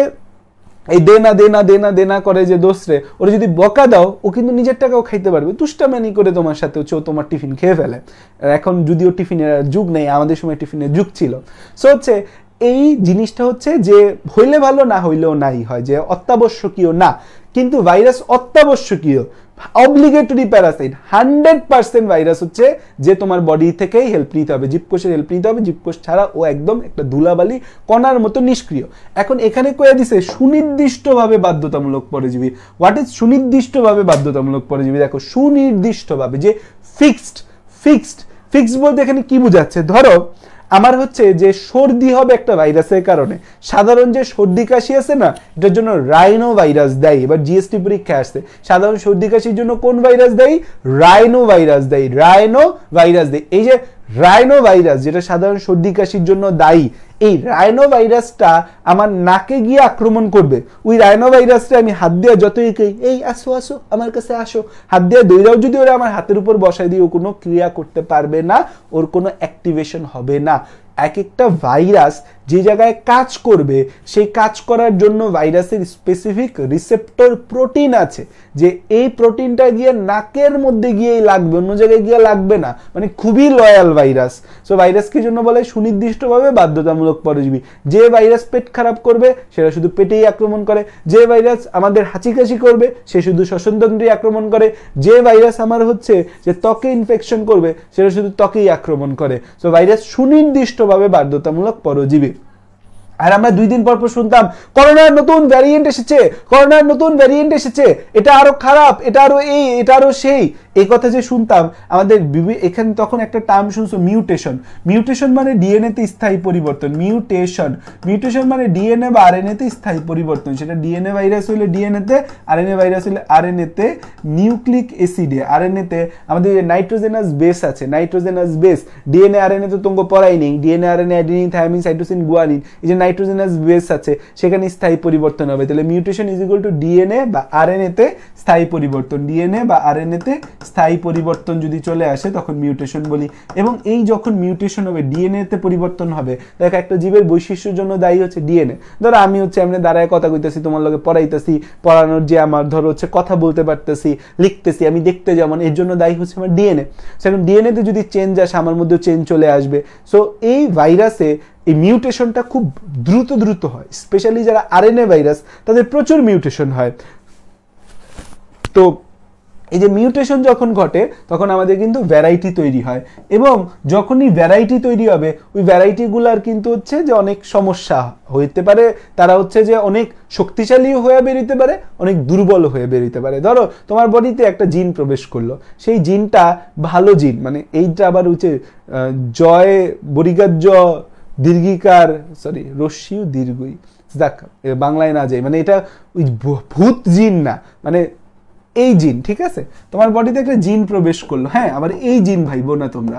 এই দেনা দেনা দেনা দেনা করে যে দোষরে ওরা যদি বকা দাও ও কিন্তু নিজের টাকাও খাইতে পারবে তুষ্টামানি করে তোমার সাথে হচ্ছে ও তোমার টিফিন খেয়ে ফেলে এখন যদিও টিফিনের যুগ নেই আমাদের সময় টিফিনের যুগ ছিল সো হচ্ছে এই জিনিসটা হচ্ছে যে হইলে ভালো না হইলেও নাই হয় যে অত্যাবশ্যকীয় না কিন্তু ভাইরাস অত্যাবশ্যকীয় obligatory parasite hundred percent virus হচ্ছে যে তোমার বডি থেকেই হেল্প নিতে হবে জীবকোষের হেল্প নিতে হবে জীবকোষ ছাড়া ও একদম একটা ধুলাবালি কণার মতো নিষ্ক্রিয় এখন এখানে কয়ে দিছে সুনির্দিষ্টভাবে বাধ্যতামূলক পরজীবী হোয়াট ইজ সুনির্দিষ্টভাবে বাধ্যতামূলক পরজীবী দেখো সুনির্দিষ্টভাবে যে ফিক্সড ফিক্সড ফিক্সড বলতে এখানে কি বোঝাচ্ছে ধরো আমার হচ্ছে যে সর্দি হবে একটা ভাইরাসের কারণে সাধারণ যে সর্দি কাশি আছে না এটার জন্য রাইনো ভাইরাস দেয় এবার জিএসটি পরীক্ষা আসছে সাধারণ সর্দি কাশির জন্য কোন ভাইরাস দেয় রাইনো ভাইরাস দেয় রাইনো ভাইরাস দেয় এই যে রাইনোভাইরাস যেটা সাধারণ সর্দি কাশির জন্য দায়ী এই রাইনোভাইরাসটা আমার নাকে গিয়ে আক্রমণ করবে ওই রাইনোভাইরাসটা আমি হাত দিয়ে যতই কই এই আসো আসো আমার কাছে আসো হাত দিয়ে দৈরাও যদি ওরা আমার হাতের উপর বসায় দিয়ে ও কোনো ক্রিয়া করতে পারবে না ওর কোনো অ্যাক্টিভেশন হবে না এক একটা ভাইরাস যে জায়গায় কাজ করবে সেই কাজ করার জন্য ভাইরাসের স্পেসিফিক রিসেপ্টর প্রোটিন আছে যে এই প্রোটিনটা গিয়ে নাকের মধ্যে গিয়েই লাগবে অন্য জায়গায় গিয়ে লাগবে না মানে খুবই লয়াল ভাইরাস সো ভাইরাস কি জন্য বলে সুনির্দিষ্টভাবে বাধ্যতামূলক পরজীবী যে ভাইরাস পেট খারাপ করবে সেটা শুধু পেটেই আক্রমণ করে যে ভাইরাস আমাদের কাশি করবে সে শুধু শ্বসনতন্ত্রেই আক্রমণ করে যে ভাইরাস আমার হচ্ছে যে ত্বকে ইনফেকশন করবে সেটা শুধু ত্বকেই আক্রমণ করে সো ভাইরাস সুনির্দিষ্টভাবে বাধ্যতামূলক পরজীবী আর আমরা দুই দিন পর পর শুনতাম করোনার নতুন ভ্যারিয়েন্ট এসেছে করোনার নতুন ভ্যারিয়েন্ট এসেছে এটা আরো খারাপ এটা আরো এই এটা আরো সেই এই কথা যে শুনতাম আমাদের এখানে তখন একটা টার্ম শুনছো মিউটেশন মিউটেশন মানে ডিএনএতে স্থায়ী পরিবর্তন মিউটেশন মিউটেশন মানে ডিএনএ বা আরএনএতে স্থায়ী পরিবর্তন সেটা ডিএনএ ভাইরাস হলে ডিএনএতে আরএনএ ভাইরাস হলে আরএনএতে নিউক্লিক অ্যাসিডে আরএনএতে আমাদের নাইট্রোজেনাস বেস আছে নাইট্রোজেনাস বেস ডিএনএ আরএনএ তো তোমাকে পড়াই নেই DNA RNA adenine thymine cytosine guanine এই যে নাইট্রোজেনাস বেস আছে সেখানে স্থায়ী পরিবর্তন হবে তাহলে mutation is equal to DNA বা আরএনএতে স্থায়ী পরিবর্তন ডিএনএ বা আরএনএতে স্থায়ী পরিবর্তন যদি চলে আসে তখন মিউটেশন বলি এবং এই যখন মিউটেশন হবে ডিএনএতে পরিবর্তন হবে দেখো একটা জীবের বৈশিষ্ট্যের জন্য দায়ী হচ্ছে ডিএনএ ধরো আমি হচ্ছে এমনি দাঁড়ায় কথা কইতেছি তোমার লোকে পড়াইতেছি পড়ানোর যে আমার ধরো হচ্ছে কথা বলতে পারতেছি লিখতেছি আমি দেখতে যেমন এর জন্য দায়ী হচ্ছে আমার ডিএনএ সেরকম ডিএনএতে যদি চেঞ্জ আসে আমার মধ্যেও চেঞ্জ চলে আসবে সো এই ভাইরাসে এই মিউটেশনটা খুব দ্রুত দ্রুত হয় স্পেশালি যারা আরএনএ ভাইরাস তাদের প্রচুর মিউটেশন হয় তো এই যে মিউটেশন যখন ঘটে তখন আমাদের কিন্তু ভ্যারাইটি তৈরি হয় এবং যখনই ভ্যারাইটি তৈরি হবে ওই ভ্যারাইটিগুলার কিন্তু হচ্ছে যে অনেক সমস্যা হইতে পারে তারা হচ্ছে যে অনেক শক্তিশালী হয়ে বেরিতে পারে অনেক দুর্বল হয়ে বেরিতে পারে ধরো তোমার বডিতে একটা জিন প্রবেশ করলো সেই জিনটা ভালো জিন মানে এইটা আবার হচ্ছে জয় বরিগার্য দীর্ঘিকার সরি রশ্মিও দীর্ঘই দেখ বাংলায় না যায় মানে এটা ওই ভূত জিন না মানে এই জিন ঠিক আছে তোমার বডিতে একটা জিন প্রবেশ করলো হ্যাঁ আবার এই জিন ভাই না তোমরা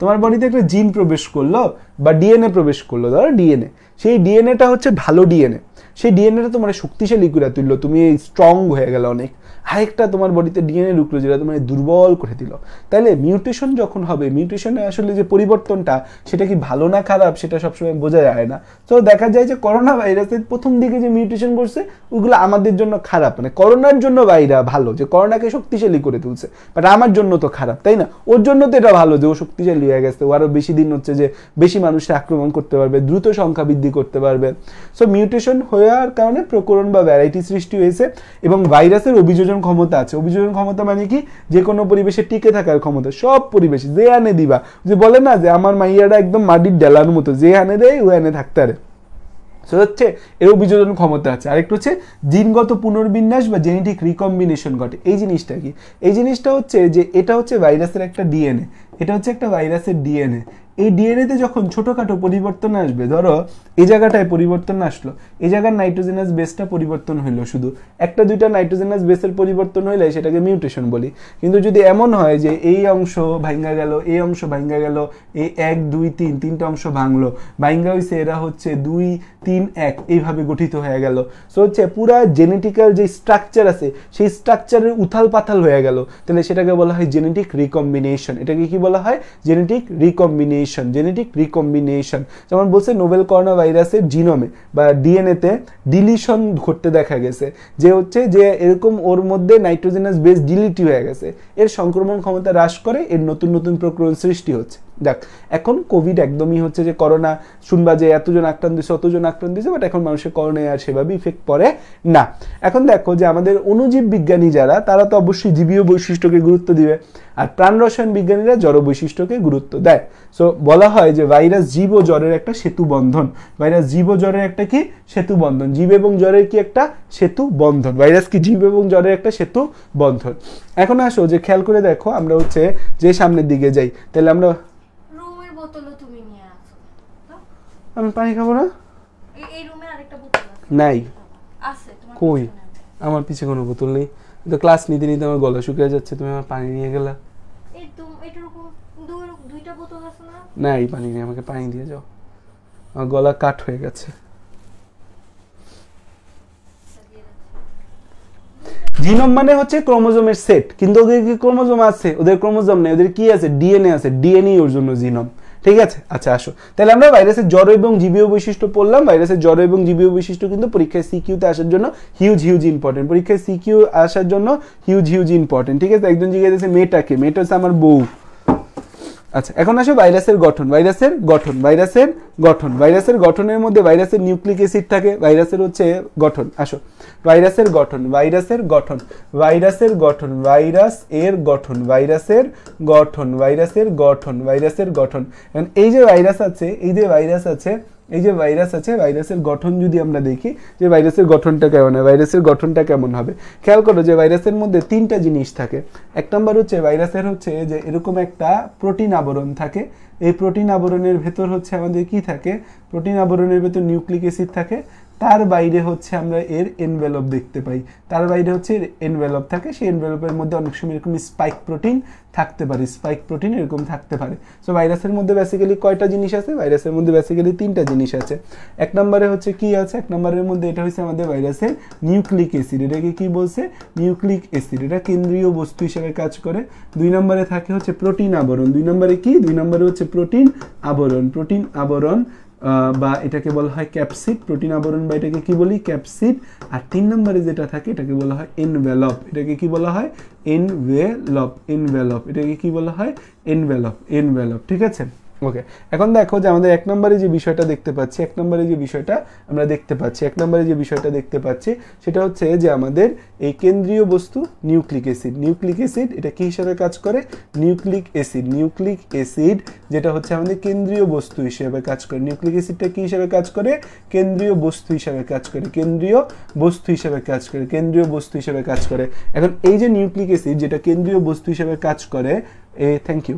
তোমার বডিতে একটা জিন প্রবেশ করলো বা ডিএনএ প্রবেশ করলো ধরো ডিএনএ সেই ডিএনএটা হচ্ছে ভালো ডিএনএ সেই ডিএনএটা তোমার শক্তিশালী করে তুললো তুমি স্ট্রং হয়ে গেলো অনেক আরেকটা তোমার বডিতে ডিএনএ ঢুকলো যেটা তোমার দুর্বল করে দিল তাইলে মিউটেশন যখন হবে মিউটেশনে আসলে যে পরিবর্তনটা সেটা কি ভালো না খারাপ সেটা সবসময় বোঝা যায় না তো দেখা যায় যে করোনা ভাইরাসের প্রথম দিকে যে মিউটেশন করছে ওগুলো আমাদের জন্য খারাপ মানে করোনার জন্য ভাইরা ভালো যে করোনাকে শক্তিশালী করে তুলছে বাট আমার জন্য তো খারাপ তাই না ওর জন্য তো এটা ভালো যে ও শক্তিশালী হয়ে গেছে ও আরও বেশি দিন হচ্ছে যে বেশি মানুষকে আক্রমণ করতে পারবে দ্রুত সংখ্যা বৃদ্ধি করতে পারবে সো মিউটেশন হয়ে দেওয়ার কারণে প্রকরণ বা ভ্যারাইটি সৃষ্টি হয়েছে এবং ভাইরাসের অভিযোজন ক্ষমতা আছে অভিযোজন ক্ষমতা মানে কি যে কোনো পরিবেশে টিকে থাকার ক্ষমতা সব পরিবেশে যে আনে দিবা যে বলে না যে আমার মাইয়াটা একদম মাটির ডেলার মতো যে আনে দেয় ও আনে থাকতে পারে সো হচ্ছে এর অভিযোজন ক্ষমতা আছে আরেকটা হচ্ছে জিনগত পুনর্বিন্যাস বা জেনেটিক রিকম্বিনেশন ঘটে এই জিনিসটা কি এই জিনিসটা হচ্ছে যে এটা হচ্ছে ভাইরাসের একটা ডিএনএ এটা হচ্ছে একটা ভাইরাসের ডিএনএ এই ডিএনএ তে যখন ছোটোখাটো পরিবর্তন আসবে ধরো এই জায়গাটায় পরিবর্তন আসলো এই জায়গার নাইট্রোজেনাস বেসটা পরিবর্তন হইলো শুধু একটা দুইটা নাইট্রোজেনাস বেসের পরিবর্তন হইলে সেটাকে মিউটেশন বলি কিন্তু যদি এমন হয় যে এই অংশ ভাঙ্গা গেল এই অংশ ভাঙ্গা গেল এই এক দুই তিন তিনটা অংশ ভাঙলো ভাঙ্গা হয়েছে এরা হচ্ছে দুই তিন এক এইভাবে গঠিত হয়ে গেল সো হচ্ছে পুরা জেনেটিক্যাল যে স্ট্রাকচার আছে সেই স্ট্রাকচারের উথাল পাথাল হয়ে গেল তাহলে সেটাকে বলা হয় জেনেটিক রিকম্বিনেশন এটাকে কি বলা হয় genetic recombination recombination genetic recombination যেমন বলছে নোবেল করোনা ভাইরাসের জিনোমে বা ডিএনএতে ডিলিশন ঘটতে দেখা গেছে যে হচ্ছে যে এরকম ওর মধ্যে নাইট্রোজেনাস বেস ডিলিটি হয়ে গেছে এর সংক্রমণ ক্ষমতা হ্রাস করে এর নতুন নতুন প্রকরণ সৃষ্টি হচ্ছে দেখ এখন কোভিড একদমই হচ্ছে যে করোনা শুনবা যে এতজন আক্রান্ত হয়েছে অতজন আক্রান্ত হয়েছে বাট এখন মানুষের করোনায় আর সেভাবে ইফেক্ট পড়ে না এখন দেখো যে আমাদের অনুজীব বিজ্ঞানী যারা তারা তো অবশ্যই জীবীয় বৈশিষ্ট্যকে গুরুত্ব দিবে আর প্রাণ রসায়ন বিজ্ঞানীরা জড় বৈশিষ্ট্যকে গুরুত্ব দেয় সো বলা হয় যে ভাইরাস জীব ও জ্বরের একটা সেতু বন্ধন ভাইরাস জীব ও জ্বরের একটা কি সেতু বন্ধন জীব এবং জ্বরের কি একটা সেতু বন্ধন ভাইরাস কি জীব এবং জ্বরের একটা সেতু বন্ধন এখন আসো যে খেয়াল করে দেখো আমরা হচ্ছে যে সামনের দিকে যাই তাহলে আমরা আমি পানি খাবো না এই রুমে আরেকটা বোতল আছে নাই আছে কই আমার পিছে কোনো বোতল নেই তো ক্লাস নিতে নিতে আমার গলা শুকিয়ে যাচ্ছে তুমি আমার পানি নিয়ে গেলা এই দুইটা বোতল আছে না এই পানি নেই আমাকে পানি দিয়ে যাও আমার গলা কাট হয়ে গেছে জিনোম মানে হচ্ছে ক্রোমোজোমের সেট কিন্তু ওদের কি ক্রোমোজোম আছে ওদের ক্রোমোজোম নেই ওদের কি আছে ডিএনএ আছে ডিএনএ ওর জন্য জিনোম ঠিক আছে আচ্ছা আসো তাহলে আমরা ভাইরাসের জ্বর এবং জীবীয় বৈশিষ্ট্য পড়লাম ভাইরাসের জ্বর এবং জীবীয় বৈশিষ্ট্য কিন্তু পরীক্ষায় সিকিউতে আসার জন্য হিউজ হিউজ ইম্পর্টেন্ট পরীক্ষায় সিকিউ আসার জন্য হিউজ হিউজ ইম্পর্টেন্ট ঠিক আছে একজন জিজ্ঞেস দিয়েছে মেয়েটাকে মেয়েটা হচ্ছে আমার বউ আচ্ছা এখন আসো ভাইরাসের গঠন ভাইরাসের গঠন ভাইরাসের গঠন ভাইরাসের গঠনের মধ্যে ভাইরাসের নিউক্লিক অ্যাসিড থাকে ভাইরাসের হচ্ছে গঠন আসো ভাইরাসের গঠন ভাইরাসের গঠন ভাইরাসের গঠন ভাইরাস এর গঠন ভাইরাসের গঠন ভাইরাসের গঠন ভাইরাসের গঠন এখন এই যে ভাইরাস আছে এই যে ভাইরাস আছে এই যে ভাইরাস আছে ভাইরাসের গঠন যদি আমরা দেখি যে ভাইরাসের গঠনটা কেমন হয় ভাইরাসের গঠনটা কেমন হবে খেয়াল করো যে ভাইরাসের মধ্যে তিনটা জিনিস থাকে এক নম্বর হচ্ছে ভাইরাসের হচ্ছে যে এরকম একটা প্রোটিন আবরণ থাকে এই প্রোটিন আবরণের ভেতর হচ্ছে আমাদের কি থাকে প্রোটিন আবরণের ভেতর নিউক্লিক অ্যাসিড থাকে তার বাইরে হচ্ছে আমরা এর এনভেলপ দেখতে পাই তার বাইরে হচ্ছে এর এনভেলপ থাকে সেই এনভেলপের মধ্যে অনেক সময় এরকম স্পাইক প্রোটিন থাকতে পারে স্পাইক প্রোটিন এরকম থাকতে পারে সো ভাইরাসের মধ্যে বেসিক্যালি কয়টা জিনিস আছে ভাইরাসের মধ্যে বেসিক্যালি তিনটা জিনিস আছে এক নম্বরে হচ্ছে কি আছে এক নম্বরের মধ্যে এটা হচ্ছে আমাদের ভাইরাসের নিউক্লিক অ্যাসিড এটাকে কি বলছে নিউক্লিক অ্যাসিড এটা কেন্দ্রীয় বস্তু হিসেবে কাজ করে দুই নম্বরে থাকে হচ্ছে প্রোটিন আবরণ দুই নম্বরে কি দুই নম্বরে হচ্ছে প্রোটিন আবরণ প্রোটিন আবরণ বা এটাকে বলা হয় ক্যাপসিড প্রোটিন আবরণ বা এটাকে কি বলি ক্যাপসিড আর তিন নম্বরে যেটা থাকে এটাকে বলা হয় এনভেলপ এটাকে কি বলা হয় এনভেলপ এনভেলপ এটাকে কি বলা হয় এনভেলপ এনভেলপ ঠিক আছে ওকে এখন দেখো যে আমাদের এক নম্বরে যে বিষয়টা দেখতে পাচ্ছি এক নম্বরে যে বিষয়টা আমরা দেখতে পাচ্ছি এক নম্বরে যে বিষয়টা দেখতে পাচ্ছি সেটা হচ্ছে যে আমাদের এই কেন্দ্রীয় বস্তু নিউক্লিক অ্যাসিড নিউক্লিক অ্যাসিড এটা কী হিসাবে কাজ করে নিউক্লিক অ্যাসিড নিউক্লিক অ্যাসিড যেটা হচ্ছে আমাদের কেন্দ্রীয় বস্তু হিসেবে কাজ করে নিউক্লিক অ্যাসিডটা কী হিসাবে কাজ করে কেন্দ্রীয় বস্তু হিসাবে কাজ করে কেন্দ্রীয় বস্তু হিসাবে কাজ করে কেন্দ্রীয় বস্তু হিসাবে কাজ করে এখন এই যে নিউক্লিক অ্যাসিড যেটা কেন্দ্রীয় বস্তু হিসাবে কাজ করে এ থ্যাংক ইউ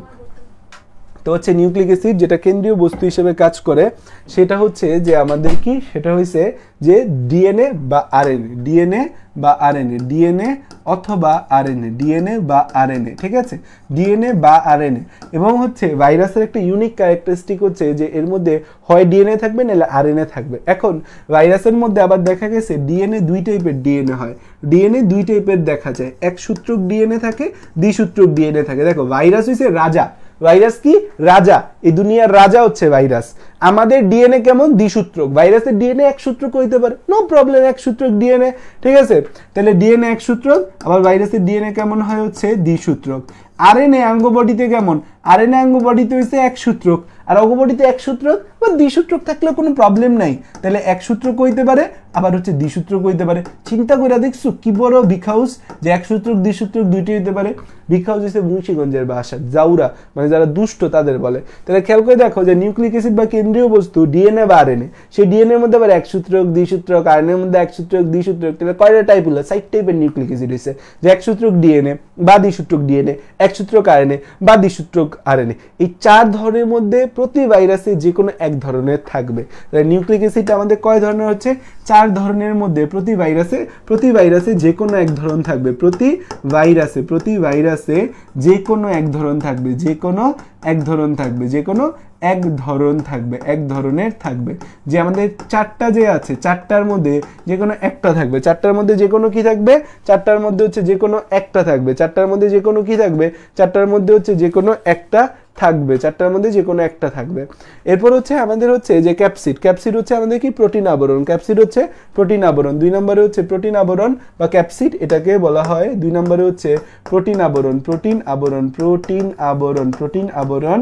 তো হচ্ছে নিউক্লিক অ্যাসিড যেটা কেন্দ্রীয় বস্তু হিসেবে কাজ করে সেটা হচ্ছে যে আমাদের কি সেটা হয়েছে যে ডিএনএ বা আরএনএ ডিএনএ বা আরএনএ ডিএনএ অথবা আরএনএ ডিএনএ বা আরএনএ ঠিক আছে ডিএনএ বা আরএনএ এবং হচ্ছে ভাইরাসের একটা ইউনিক ক্যারেক্টারিস্টিক হচ্ছে যে এর মধ্যে হয় ডিএনএ থাকবে নাহলে আরএনএ থাকবে এখন ভাইরাসের মধ্যে আবার দেখা গেছে ডিএনএ দুই টাইপের ডিএনএ হয় ডিএনএ দুই টাইপের দেখা যায় এক সূত্রক ডিএনএ থাকে দ্বিসূত্রক ডিএনএ থাকে দেখো ভাইরাস হয়েছে রাজা ভাইরাস কি রাজা এই দুনিয়ার রাজা হচ্ছে ভাইরাস আমাদের ডিএনএ কেমন দ্বিসূত্রক ভাইরাসের ডিএনএ এক সূত্রক হইতে পারে নো প্রবলেম এক সূত্রক ডিএনএ ঠিক আছে তাহলে ডিএনএ এক সূত্রক আবার ভাইরাসের ডিএনএ কেমন হয় হচ্ছে দ্বিসূত্রক আরএনএ অঙ্গবডিতে কেমন আরএনএ অঙ্গবডিতে হচ্ছে এক সূত্রক আর অঙ্গবডিতে এক সূত্রক বা দ্বিসূত্রক থাকলে কোনো প্রবলেম নাই তাহলে এক সূত্রক হইতে পারে আবার হচ্ছে দ্বিসূত্রক হইতে পারে চিন্তা করে দেখছো কি বড় বিখাউস যে এক সূত্রক দ্বিসূত্রক দুইটি হইতে পারে বিখাউস হচ্ছে মুন্সিগঞ্জের ভাষা জাউরা মানে যারা দুষ্ট তাদের বলে তাহলে খেয়াল করে দেখো যে নিউক্লিক অ্যাসিড বা কেন্দ্রীয় বস্তু ডিএনএ বা আরএনএ সেই ডিএনএ এর মধ্যে আবার এক সূত্রক দ্বিসূত্রক আরএনএ এর মধ্যে এক সূত্রক দ্বিসূত্রক তাহলে কয়টা টাইপ হলো সাইট টাইপের নিউক্লিক অ্যাসিড হইছে যে এক সূত্রক ডিএনএ বা দ্বিসূত্রক ডিএনএ এক সূত্রক আরএনএ বা দ্বিসূত্রক আরএনএ এই চার ধরনের মধ্যে প্রতি ভাইরাসে যে কোনো এক ধরনের থাকবে তাহলে নিউক্লিক অ্যাসিডটা আমাদের কয় ধরনের হচ্ছে চার চার ধরনের মধ্যে প্রতি ভাইরাসে প্রতি ভাইরাসে যে কোনো এক ধরন থাকবে প্রতি ভাইরাসে প্রতি ভাইরাসে যে কোনো এক ধরন থাকবে যে কোনো এক ধরন থাকবে যে কোনো এক ধরন থাকবে এক ধরনের থাকবে যে আমাদের চারটা যে আছে চারটার মধ্যে যে কোনো একটা থাকবে চারটার মধ্যে যে কোনো কি থাকবে চারটার মধ্যে হচ্ছে যে কোনো একটা থাকবে চারটার মধ্যে যে কোনো কি থাকবে চারটার মধ্যে হচ্ছে যে কোনো একটা থাকবে চারটার মধ্যে যে কোনো একটা থাকবে এরপর হচ্ছে আমাদের হচ্ছে যে ক্যাপসিড ক্যাপসিড হচ্ছে আমাদের কি প্রোটিন আবরণ ক্যাপসিড হচ্ছে প্রোটিন আবরণ দুই নম্বরে হচ্ছে প্রোটিন আবরণ বা ক্যাপসিড এটাকে বলা হয় দুই নম্বরে হচ্ছে প্রোটিন আবরণ প্রোটিন আবরণ প্রোটিন আবরণ প্রোটিন আবরণ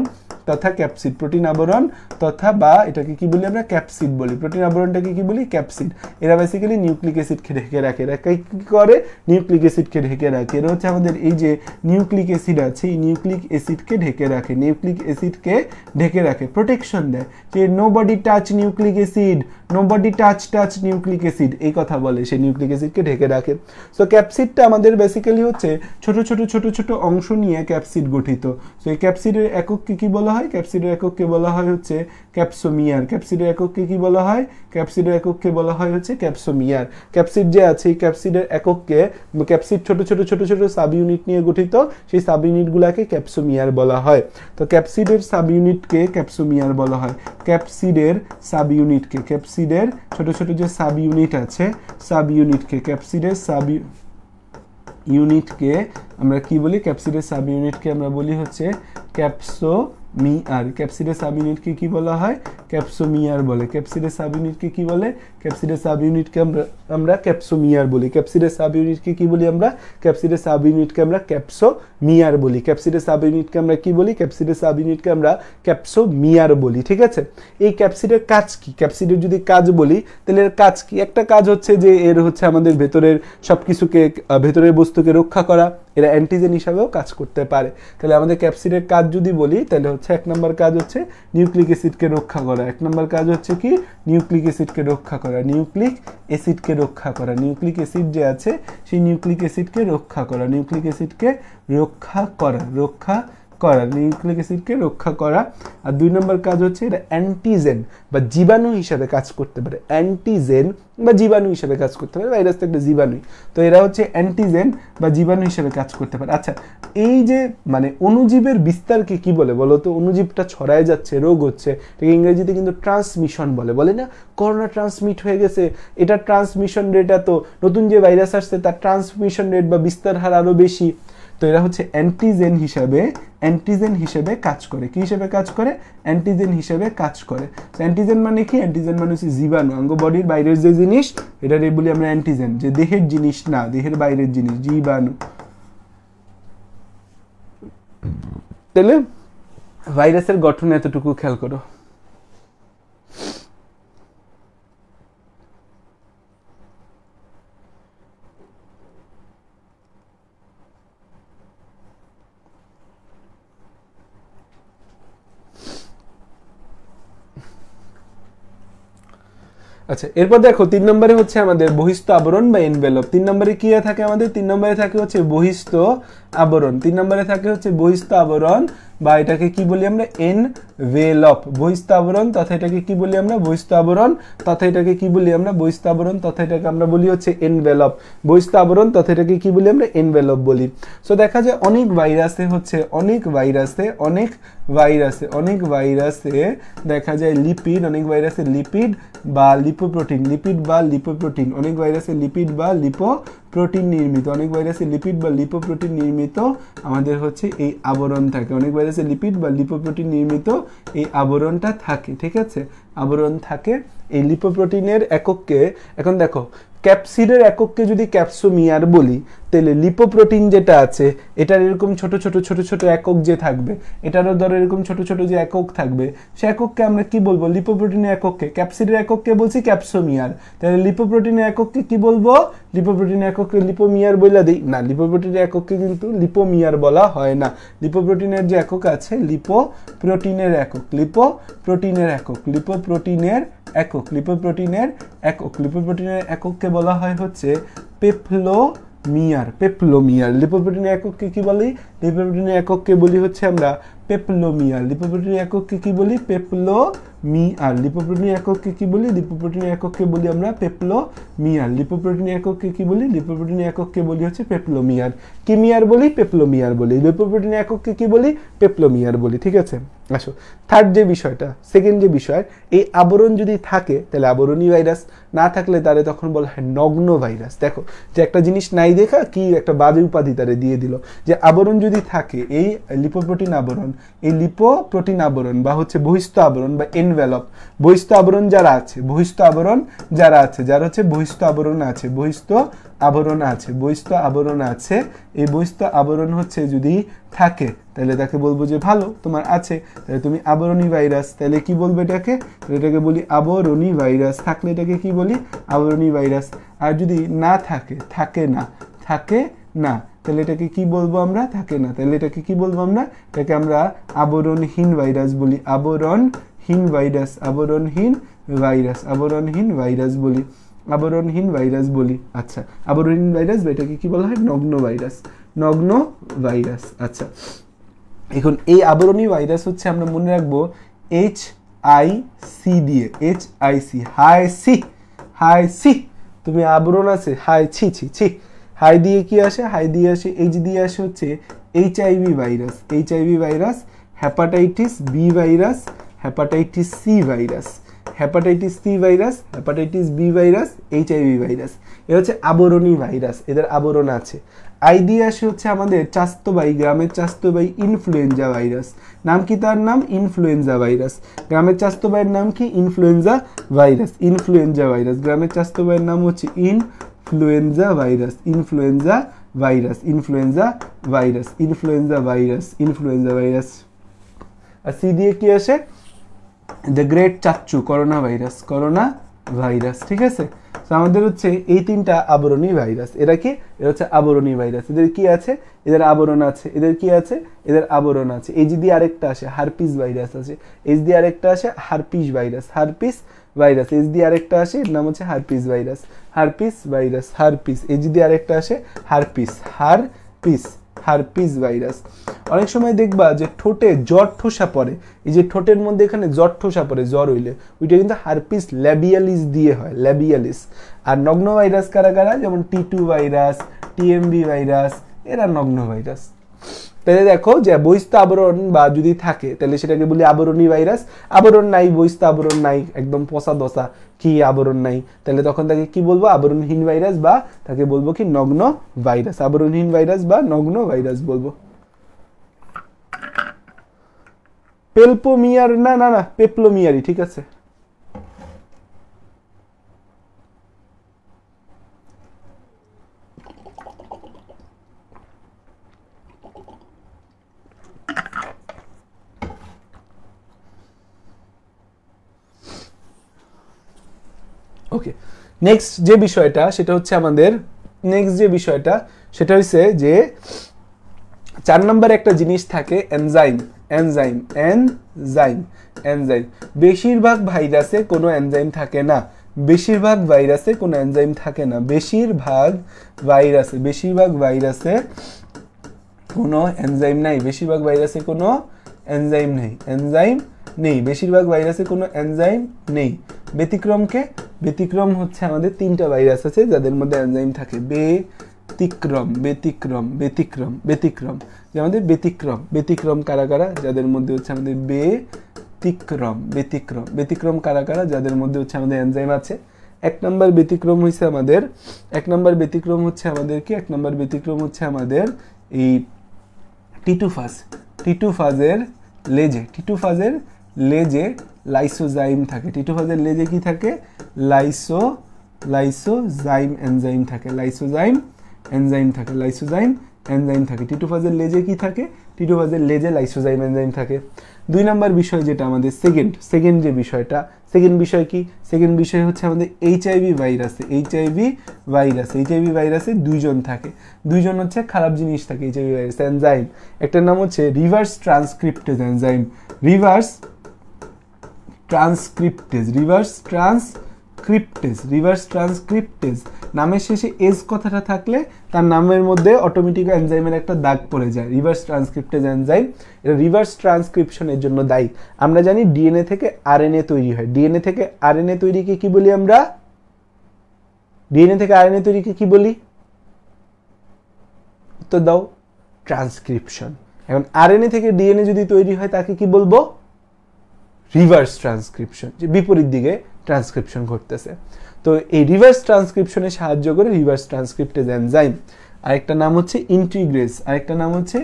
তথা ক্যাপসিড প্রোটিন আবরণ তথা বা এটাকে কি বলি আমরা ক্যাপসিড বলি প্রোটিন আবরণটাকে কি বলি ক্যাপসিড এরা বেসিক্যালি নিউক্লিক অ্যাসিডকে ঢেকে রাখে এরা কি করে নিউক্লিক অ্যাসিডকে ঢেকে রাখে এরা হচ্ছে আমাদের এই যে নিউক্লিক অ্যাসিড আছে এই নিউক্লিক অ্যাসিডকে ঢেকে রাখে নিউক্লিক অ্যাসিডকে ঢেকে রাখে প্রোটেকশন দেয় যে no body touch nucleic acid no body touch touch nucleic acid এই কথা বলে সে নিউক্লিক অ্যাসিডকে ঢেকে রাখে সো ক্যাপসিডটা আমাদের বেসিক্যালি হচ্ছে ছোট ছোট ছোট ছোট অংশ নিয়ে ক্যাপসিড গঠিত সো এই ক্যাপসিডের এককে কী বলা হয় হয় ক্যাপসিডো এককে বলা হয় হচ্ছে ক্যাপসোমিয়ার ক্যাপসিডো এককে কি বলা হয় ক্যাপসিডো এককে বলা হয় হচ্ছে ক্যাপসোমিয়ার ক্যাপসিড যে আছে এই ক্যাপসিডের এককে ক্যাপসিড ছোট ছোট ছোট ছোট সাব ইউনিট নিয়ে গঠিত সেই সাব ইউনিটগুলোকে ক্যাপসোমিয়ার বলা হয় তো ক্যাপসিডের সাব ইউনিটকে ক্যাপসোমিয়ার বলা হয় ক্যাপসিডের সাব ইউনিটকে ক্যাপসিডের ছোট ছোট যে সাব ইউনিট আছে সাব ইউনিটকে ক্যাপসিডের সাব ইউনিটকে আমরা কি বলি ক্যাপসিডের সাব ইউনিটকে আমরা বলি হচ্ছে ক্যাপসো মিয়ার আর ক্যাপসিডে ইউনিটকে কি বলা হয় ক্যাপসোমিয়ার বলে ক্যাপসিডে সাব কি বলে ক্যাপসিডের সাব ইউনিটকে আমরা আমরা ক্যাপসোমিয়ার বলি ক্যাপসিডের সাব ইউনিটকে কী বলি আমরা ক্যাপসিডের সাব ইউনিটকে আমরা ক্যাপসোমিয়ার বলি ক্যাপসিডের সাব ইউনিটকে আমরা কী বলি ক্যাপসিডের সাব ইউনিটকে আমরা ক্যাপসোমিয়ার বলি ঠিক আছে এই ক্যাপসিডের কাজ কি ক্যাপসিডের যদি কাজ বলি তাহলে এর কাজ কি একটা কাজ হচ্ছে যে এর হচ্ছে আমাদের ভেতরের সব কিছুকে ভেতরের বস্তুকে রক্ষা করা এরা অ্যান্টিজেন হিসাবেও কাজ করতে পারে তাহলে আমাদের ক্যাপসিডের কাজ যদি বলি তাহলে হচ্ছে এক নম্বর কাজ হচ্ছে নিউক্লিক অ্যাসিডকে রক্ষা করা এক নম্বর কাজ হচ্ছে কি নিউক্লিক অ্যাসিডকে রক্ষা করা করা নিউক্লিক অ্যাসিডকে রক্ষা করা নিউক্লিক অ্যাসিড যে আছে সেই নিউক্লিক অ্যাসিডকে রক্ষা করা নিউক্লিক অ্যাসিডকে রক্ষা করা রক্ষা করা নিউক্লিক অ্যাসিডকে রক্ষা করা আর দুই নম্বর কাজ হচ্ছে এটা অ্যান্টিজেন বা জীবাণু হিসাবে কাজ করতে পারে অ্যান্টিজেন বা জীবাণু হিসাবে কাজ করতে পারে ভাইরাস তো একটা জীবাণু তো এরা হচ্ছে অ্যান্টিজেন বা জীবাণু হিসাবে কাজ করতে পারে আচ্ছা এই যে মানে অনুজীবের বিস্তারকে কি বলে বলো তো অনুজীবটা ছড়ায় যাচ্ছে রোগ হচ্ছে এটাকে ইংরেজিতে কিন্তু ট্রান্সমিশন বলে বলে না করোনা ট্রান্সমিট হয়ে গেছে এটা ট্রান্সমিশন রেট এত নতুন যে ভাইরাস আসছে তার ট্রান্সমিশন রেট বা বিস্তার হার আরও বেশি তো এরা হচ্ছে অ্যান্টিজেন হিসাবে অ্যান্টিজেন হিসেবে কাজ করে কি হিসেবে কাজ করে অ্যান্টিজেন হিসেবে কাজ করে অ্যান্টিজেন মানে কি অ্যান্টিজেন মানে হচ্ছে জীবাণু অঙ্গ বডির বাইরের যে জিনিস এটার বলি আমরা অ্যান্টিজেন যে দেহের জিনিস না দেহের বাইরের জিনিস জীবাণু তাহলে ভাইরাসের গঠন এতটুকু খেয়াল করো আচ্ছা এরপর দেখো তিন নম্বরে হচ্ছে আমাদের বহিস্থ আবরণ বা এনভেলপ তিন নম্বরে কী থাকে আমাদের তিন নম্বরে থাকে হচ্ছে বহিস্থ আবরণ তিন নম্বরে থাকে হচ্ছে বহিস্থ আবরণ বা এটাকে কি বলি আমরা এন ভেলপ বহিস্তাবরণ তথা এটাকে কি বলি আমরা বহিস্তাবরণ তথা এটাকে কি বলি আমরা বহিস্তাবরণ তথা এটাকে আমরা বলি হচ্ছে এনভেলপ বহিস্তাবরণ তথা এটাকে কি বলি আমরা এনভেলপ বলি সো দেখা যায় অনেক ভাইরাসে হচ্ছে অনেক ভাইরাসে অনেক ভাইরাসে অনেক ভাইরাসে দেখা যায় লিপিড অনেক ভাইরাসে লিপিড বা লিপোপ্রোটিন লিপিড বা লিপোপ্রোটিন অনেক ভাইরাসে লিপিড বা লিপো প্রোটিন নির্মিত অনেক ভাইরাসে লিপিড বা লিপোপ্রোটিন নির্মিত আমাদের হচ্ছে এই আবরণ থাকে অনেক ভাইরাসে লিপিড বা লিপোপ্রোটিন নির্মিত এই আবরণটা থাকে ঠিক আছে আবরণ থাকে এই লিপোপ্রোটিনের এককে এখন দেখো ক্যাপসিডের এককে যদি ক্যাপসোমিয়ার বলি তাহলে লিপোপ্রোটিন যেটা আছে এটার এরকম ছোট ছোট ছোট ছোট একক যে থাকবে এটারও ধরো এরকম ছোট ছোট যে একক থাকবে সে একককে আমরা কি বলবো লিপোপ্রোটিনের একককে ক্যাপসিডের একককে বলছি ক্যাপসোমিয়ার তাহলে লিপোপ্রোটিনের একককে কি বলবো লিপোপ্রোটিনের একককে লিপোমিয়ার বলে দিই না লিপোপ্রোটিনের একককে কিন্তু লিপোমিয়ার বলা হয় না লিপোপ্রোটিনের যে একক আছে লিপোপ্রোটিনের একক লিপোপ্রোটিনের একক লিপোপ্রোটিনের একক লিপোপ্রোটিনের একক লিপোপ্রোটিনের একককে বলা হয় হচ্ছে পেফলো মিয়ার পেপ্লোমিয়ার লিপোপ্রোটিন এককে কি বলি লিপোপ্রোটিন এককে বলি হচ্ছে আমরা পেপ্লোমিয়ার লিপোপ্রোটিন এককে কি বলি পেপলো মি আর লিপোপ্রোটিনের এককে কি বলি লিপোপ্রোটিনের এককে বলি আমরা পেপলো মিয়ার লিপোপ্রোটিনের এককে কি বলি লিপোপ্রোটিনের এককে বলি হচ্ছে পেপলোমিয়ার কি মিয়ার বলি পেপলোমিয়ার বলি লিপোপ্রোটিনের এককে কি বলি পেপলোমিয়ার বলি ঠিক আছে আসো থার্ড যে বিষয়টা সেকেন্ড যে বিষয় এই আবরণ যদি থাকে তাহলে আবরণী ভাইরাস না থাকলে তারে তখন বলা হয় নগ্ন ভাইরাস দেখো যে একটা জিনিস নাই দেখা কি একটা বাজে উপাধি তারে দিয়ে দিল যে আবরণ যদি থাকে এই লিপোপ্রোটিন আবরণ এই লিপোপ্রোটিন আবরণ বা হচ্ছে বহিস্থ আবরণ বা এন এনভেলপ বহিস্থ আবরণ যারা আছে বহিস্থ আবরণ যারা আছে যার হচ্ছে বহিস্থ আবরণ আছে বহিস্থ আবরণ আছে বহিস্থ আবরণ আছে এই বহিস্থ আবরণ হচ্ছে যদি থাকে তাহলে তাকে বলবো যে ভালো তোমার আছে তাহলে তুমি আবরণী ভাইরাস তাহলে কি বলবে এটাকে এটাকে বলি আবরণী ভাইরাস থাকলে এটাকে কি বলি আবরণী ভাইরাস আর যদি না থাকে থাকে না থাকে না তাহলে এটাকে কি বলবো আমরা থাকে না তাহলে এটাকে কি বলবো আমরা এটাকে আমরা আবরণহীন ভাইরাস বলি আবরণ হীন ভাইরাস আবরণহীন ভাইরাস আবরণহীন ভাইরাস বলি আবরণহীন ভাইরাস বলি আচ্ছা আবরণহীন ভাইরাস বা এটাকে কী বলা হয় নগ্ন ভাইরাস নগ্ন ভাইরাস আচ্ছা এখন এই আবরণী ভাইরাস হচ্ছে আমরা মনে রাখবো এইচ আই সি দিয়ে H I C hi C hi C তুমি আবরণ আছে হাই ছি ছি ছি হাই দিয়ে কি আসে হাই দিয়ে আসে এইচ দিয়ে আসে হচ্ছে H IV virus H IV virus hepatitis B virus hepatitis C virus hepatitis C virus hepatitis B virus HIV virus এ হচ্ছে আবরণী ভাইরাস এদের আবরণ আছে আই দিয়ে আসে হচ্ছে আমাদের চাস্তবাই গ্রামের চাস্তবাই ইনফ্লুয়েঞ্জা ভাইরাস নাম কি তার নাম ইনফ্লুয়েঞ্জা ভাইরাস গ্রামের চাস্তবাইয়ের নাম কি ইনফ্লুয়েঞ্জা ভাইরাস ইনফ্লুয়েঞ্জা ভাইরাস গ্রামের চাস্তবাইয়ের নাম হচ্ছে influenza virus influenza virus influenza virus influenza virus influenza virus আর সি দিয়ে কি আসে দ্য গ্রেট চাচ্চু করোনা ভাইরাস করোনা ভাইরাস ঠিক আছে তো আমাদের হচ্ছে এই তিনটা আবরণী ভাইরাস এরা কি এরা হচ্ছে আবরণী ভাইরাস এদের কি আছে এদের আবরণ আছে এদের কি আছে এদের আবরণ আছে এই যদি আরেকটা আসে হারপিস ভাইরাস আছে এইচ দিয়ে আরেকটা আসে herpes virus herpes virus H দিয়ে আরেকটা আসে এর নাম হচ্ছে herpes virus herpes virus herpes এই দিয়ে আরেকটা আসে হারপিস হারপিস হারপিস ভাইরাস অনেক সময় দেখবা যে ঠোঁটে জ্বর ঠোসা পড়ে এই যে ঠোঁটের মধ্যে এখানে জ্বর ঠোসা পড়ে জ্বর হইলে ওইটা কিন্তু হারপিস ল্যাবিয়ালিস দিয়ে হয় ল্যাবিয়ালিস আর নগ্ন ভাইরাস কারা কারা যেমন T two virus TMV virus এরা নগ্ন ভাইরাস তাহলে দেখো যে বহিস্থ আবরণ বা যদি থাকে তাহলে সেটাকে বলি আবরণী ভাইরাস আবরণ নাই বহিস্থ আবরণ নাই একদম পচা দশা কি আবরণ নাই তাহলে তখন তাকে কি বলবো আবরণহীন ভাইরাস বা তাকে বলবো কি নগ্ন ভাইরাস আবরণহীন ভাইরাস বা নগ্ন ভাইরাস বলবো পেলপোমিয়ার না না না পেপ্লোমিয়ারি ঠিক আছে ওকে নেক্সট যে বিষয়টা সেটা হচ্ছে আমাদের নেক্সট যে বিষয়টা সেটা হচ্ছে যে চার নম্বর একটা জিনিস থাকে এনজাইম এনজাইম এনজাইম এনজাইম বেশিরভাগ ভাইরাসে কোনো এনজাইম থাকে না বেশিরভাগ ভাইরাসে কোনো এনজাইম থাকে না বেশিরভাগ ভাইরাসে বেশিরভাগ ভাইরাসে কোনো এনজাইম নাই বেশিরভাগ ভাইরাসে কোনো এনজাইম নেই এনজাইম নেই বেশিরভাগ ভাইরাসে কোনো এনজাইম নেই ব্যতিক্রমকে ব্যতিক্রম হচ্ছে আমাদের তিনটা ভাইরাস আছে যাদের মধ্যে এনজাইম থাকে বে ব্যতিক্রম ব্যতিক্রম ব্যতিক্রম ব্যতিক্রম যে আমাদের ব্যতিক্রম ব্যতিক্রম কারা কারা যাদের মধ্যে হচ্ছে আমাদের ব্যতিক্রম ব্যতিক্রম ব্যতিক্রম কারা কারা যাদের মধ্যে হচ্ছে আমাদের এনজাইম আছে এক নম্বর ব্যতিক্রম হচ্ছে আমাদের এক নম্বর ব্যতিক্রম হচ্ছে আমাদের কি এক নম্বর ব্যতিক্রম হচ্ছে আমাদের এই টিটুফাস টিটুফাজের লেজে টিটুফাজের লেজে লাইসোজাইম থাকে টিটোফাজের লেজে কি থাকে লাইসো লাইসোজাইম এনজাইম থাকে লাইসোজাইম এনজাইম থাকে লাইসোজাইম এনজাইম থাকে টিটোফাজের লেজে কি থাকে টিটোফাজের লেজে লাইসোজাইম এনজাইম থাকে দুই নাম্বার বিষয় যেটা আমাদের সেকেন্ড সেকেন্ড যে বিষয়টা সেকেন্ড বিষয় কি সেকেন্ড বিষয় হচ্ছে আমাদের এইচআইভি ভাইরাসে এইচআইভি ভাইরাস এইচআইভি ভাইরাসে দুইজন থাকে দুইজন হচ্ছে খারাপ জিনিস থাকে এইচআইভি ভাইরাস এনজাইম একটার নাম হচ্ছে reverse transcriptase enzyme reverse transcriptase reverse transcriptase reverse transcriptase নামের শেষে এজ কথাটা থাকলে তার নামের মধ্যে অটোমেটিক এনজাইমের একটা দাগ পড়ে যায় রিভার্স ট্রান্সক্রিপ্টেজ এনজাইম এটা রিভার্স ট্রান্সক্রিপশনের জন্য দায়ী আমরা জানি ডিএনএ থেকে আরএনএ তৈরি হয় ডিএনএ থেকে আরএনএ তৈরিকে কি বলি আমরা ডিএনএ থেকে আরএনএ তৈরিকে কি বলি উত্তর দাও ট্রান্সক্রিপশন এখন আরএনএ থেকে ডিএনএ যদি তৈরি হয় তাকে কি বলবো রিভার্স ট্রান্সক্রিপশন যে বিপরীত দিকে ট্রান্সক্রিপশন ঘটতেছে তো এই রিভার্স ট্রান্সক্রিপশনে সাহায্য করে রিভার্স ট্রান্সক্রিপ্টেজ এনজাইম আরেকটা নাম হচ্ছে ইন্টিগ্রেস আরেকটা নাম হচ্ছে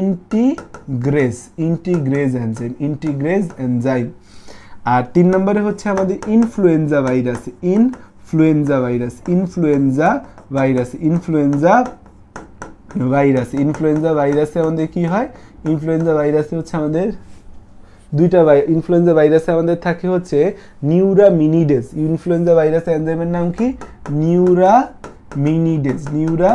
ইন্টিগ্রেস ইন্টিগ্রেস এনজাইম ইন্টিগ্রেস এনজাইম আর তিন নম্বরে হচ্ছে আমাদের influenza virus influenza virus influenza virus influenza virus influenza ভাইরাসে আমাদের কি হয় ইনফ্লুয়েঞ্জা ভাইরাসে হচ্ছে আমাদের দুইটা ইনফ্লুয়েঞ্জা ভাইরাসে আমাদের থাকে হচ্ছে নিউরা মিনিডেস ইনফ্লুয়েঞ্জা ভাইরাস এনজাইমের নাম কি নিউরা মিনিডেস নিউরা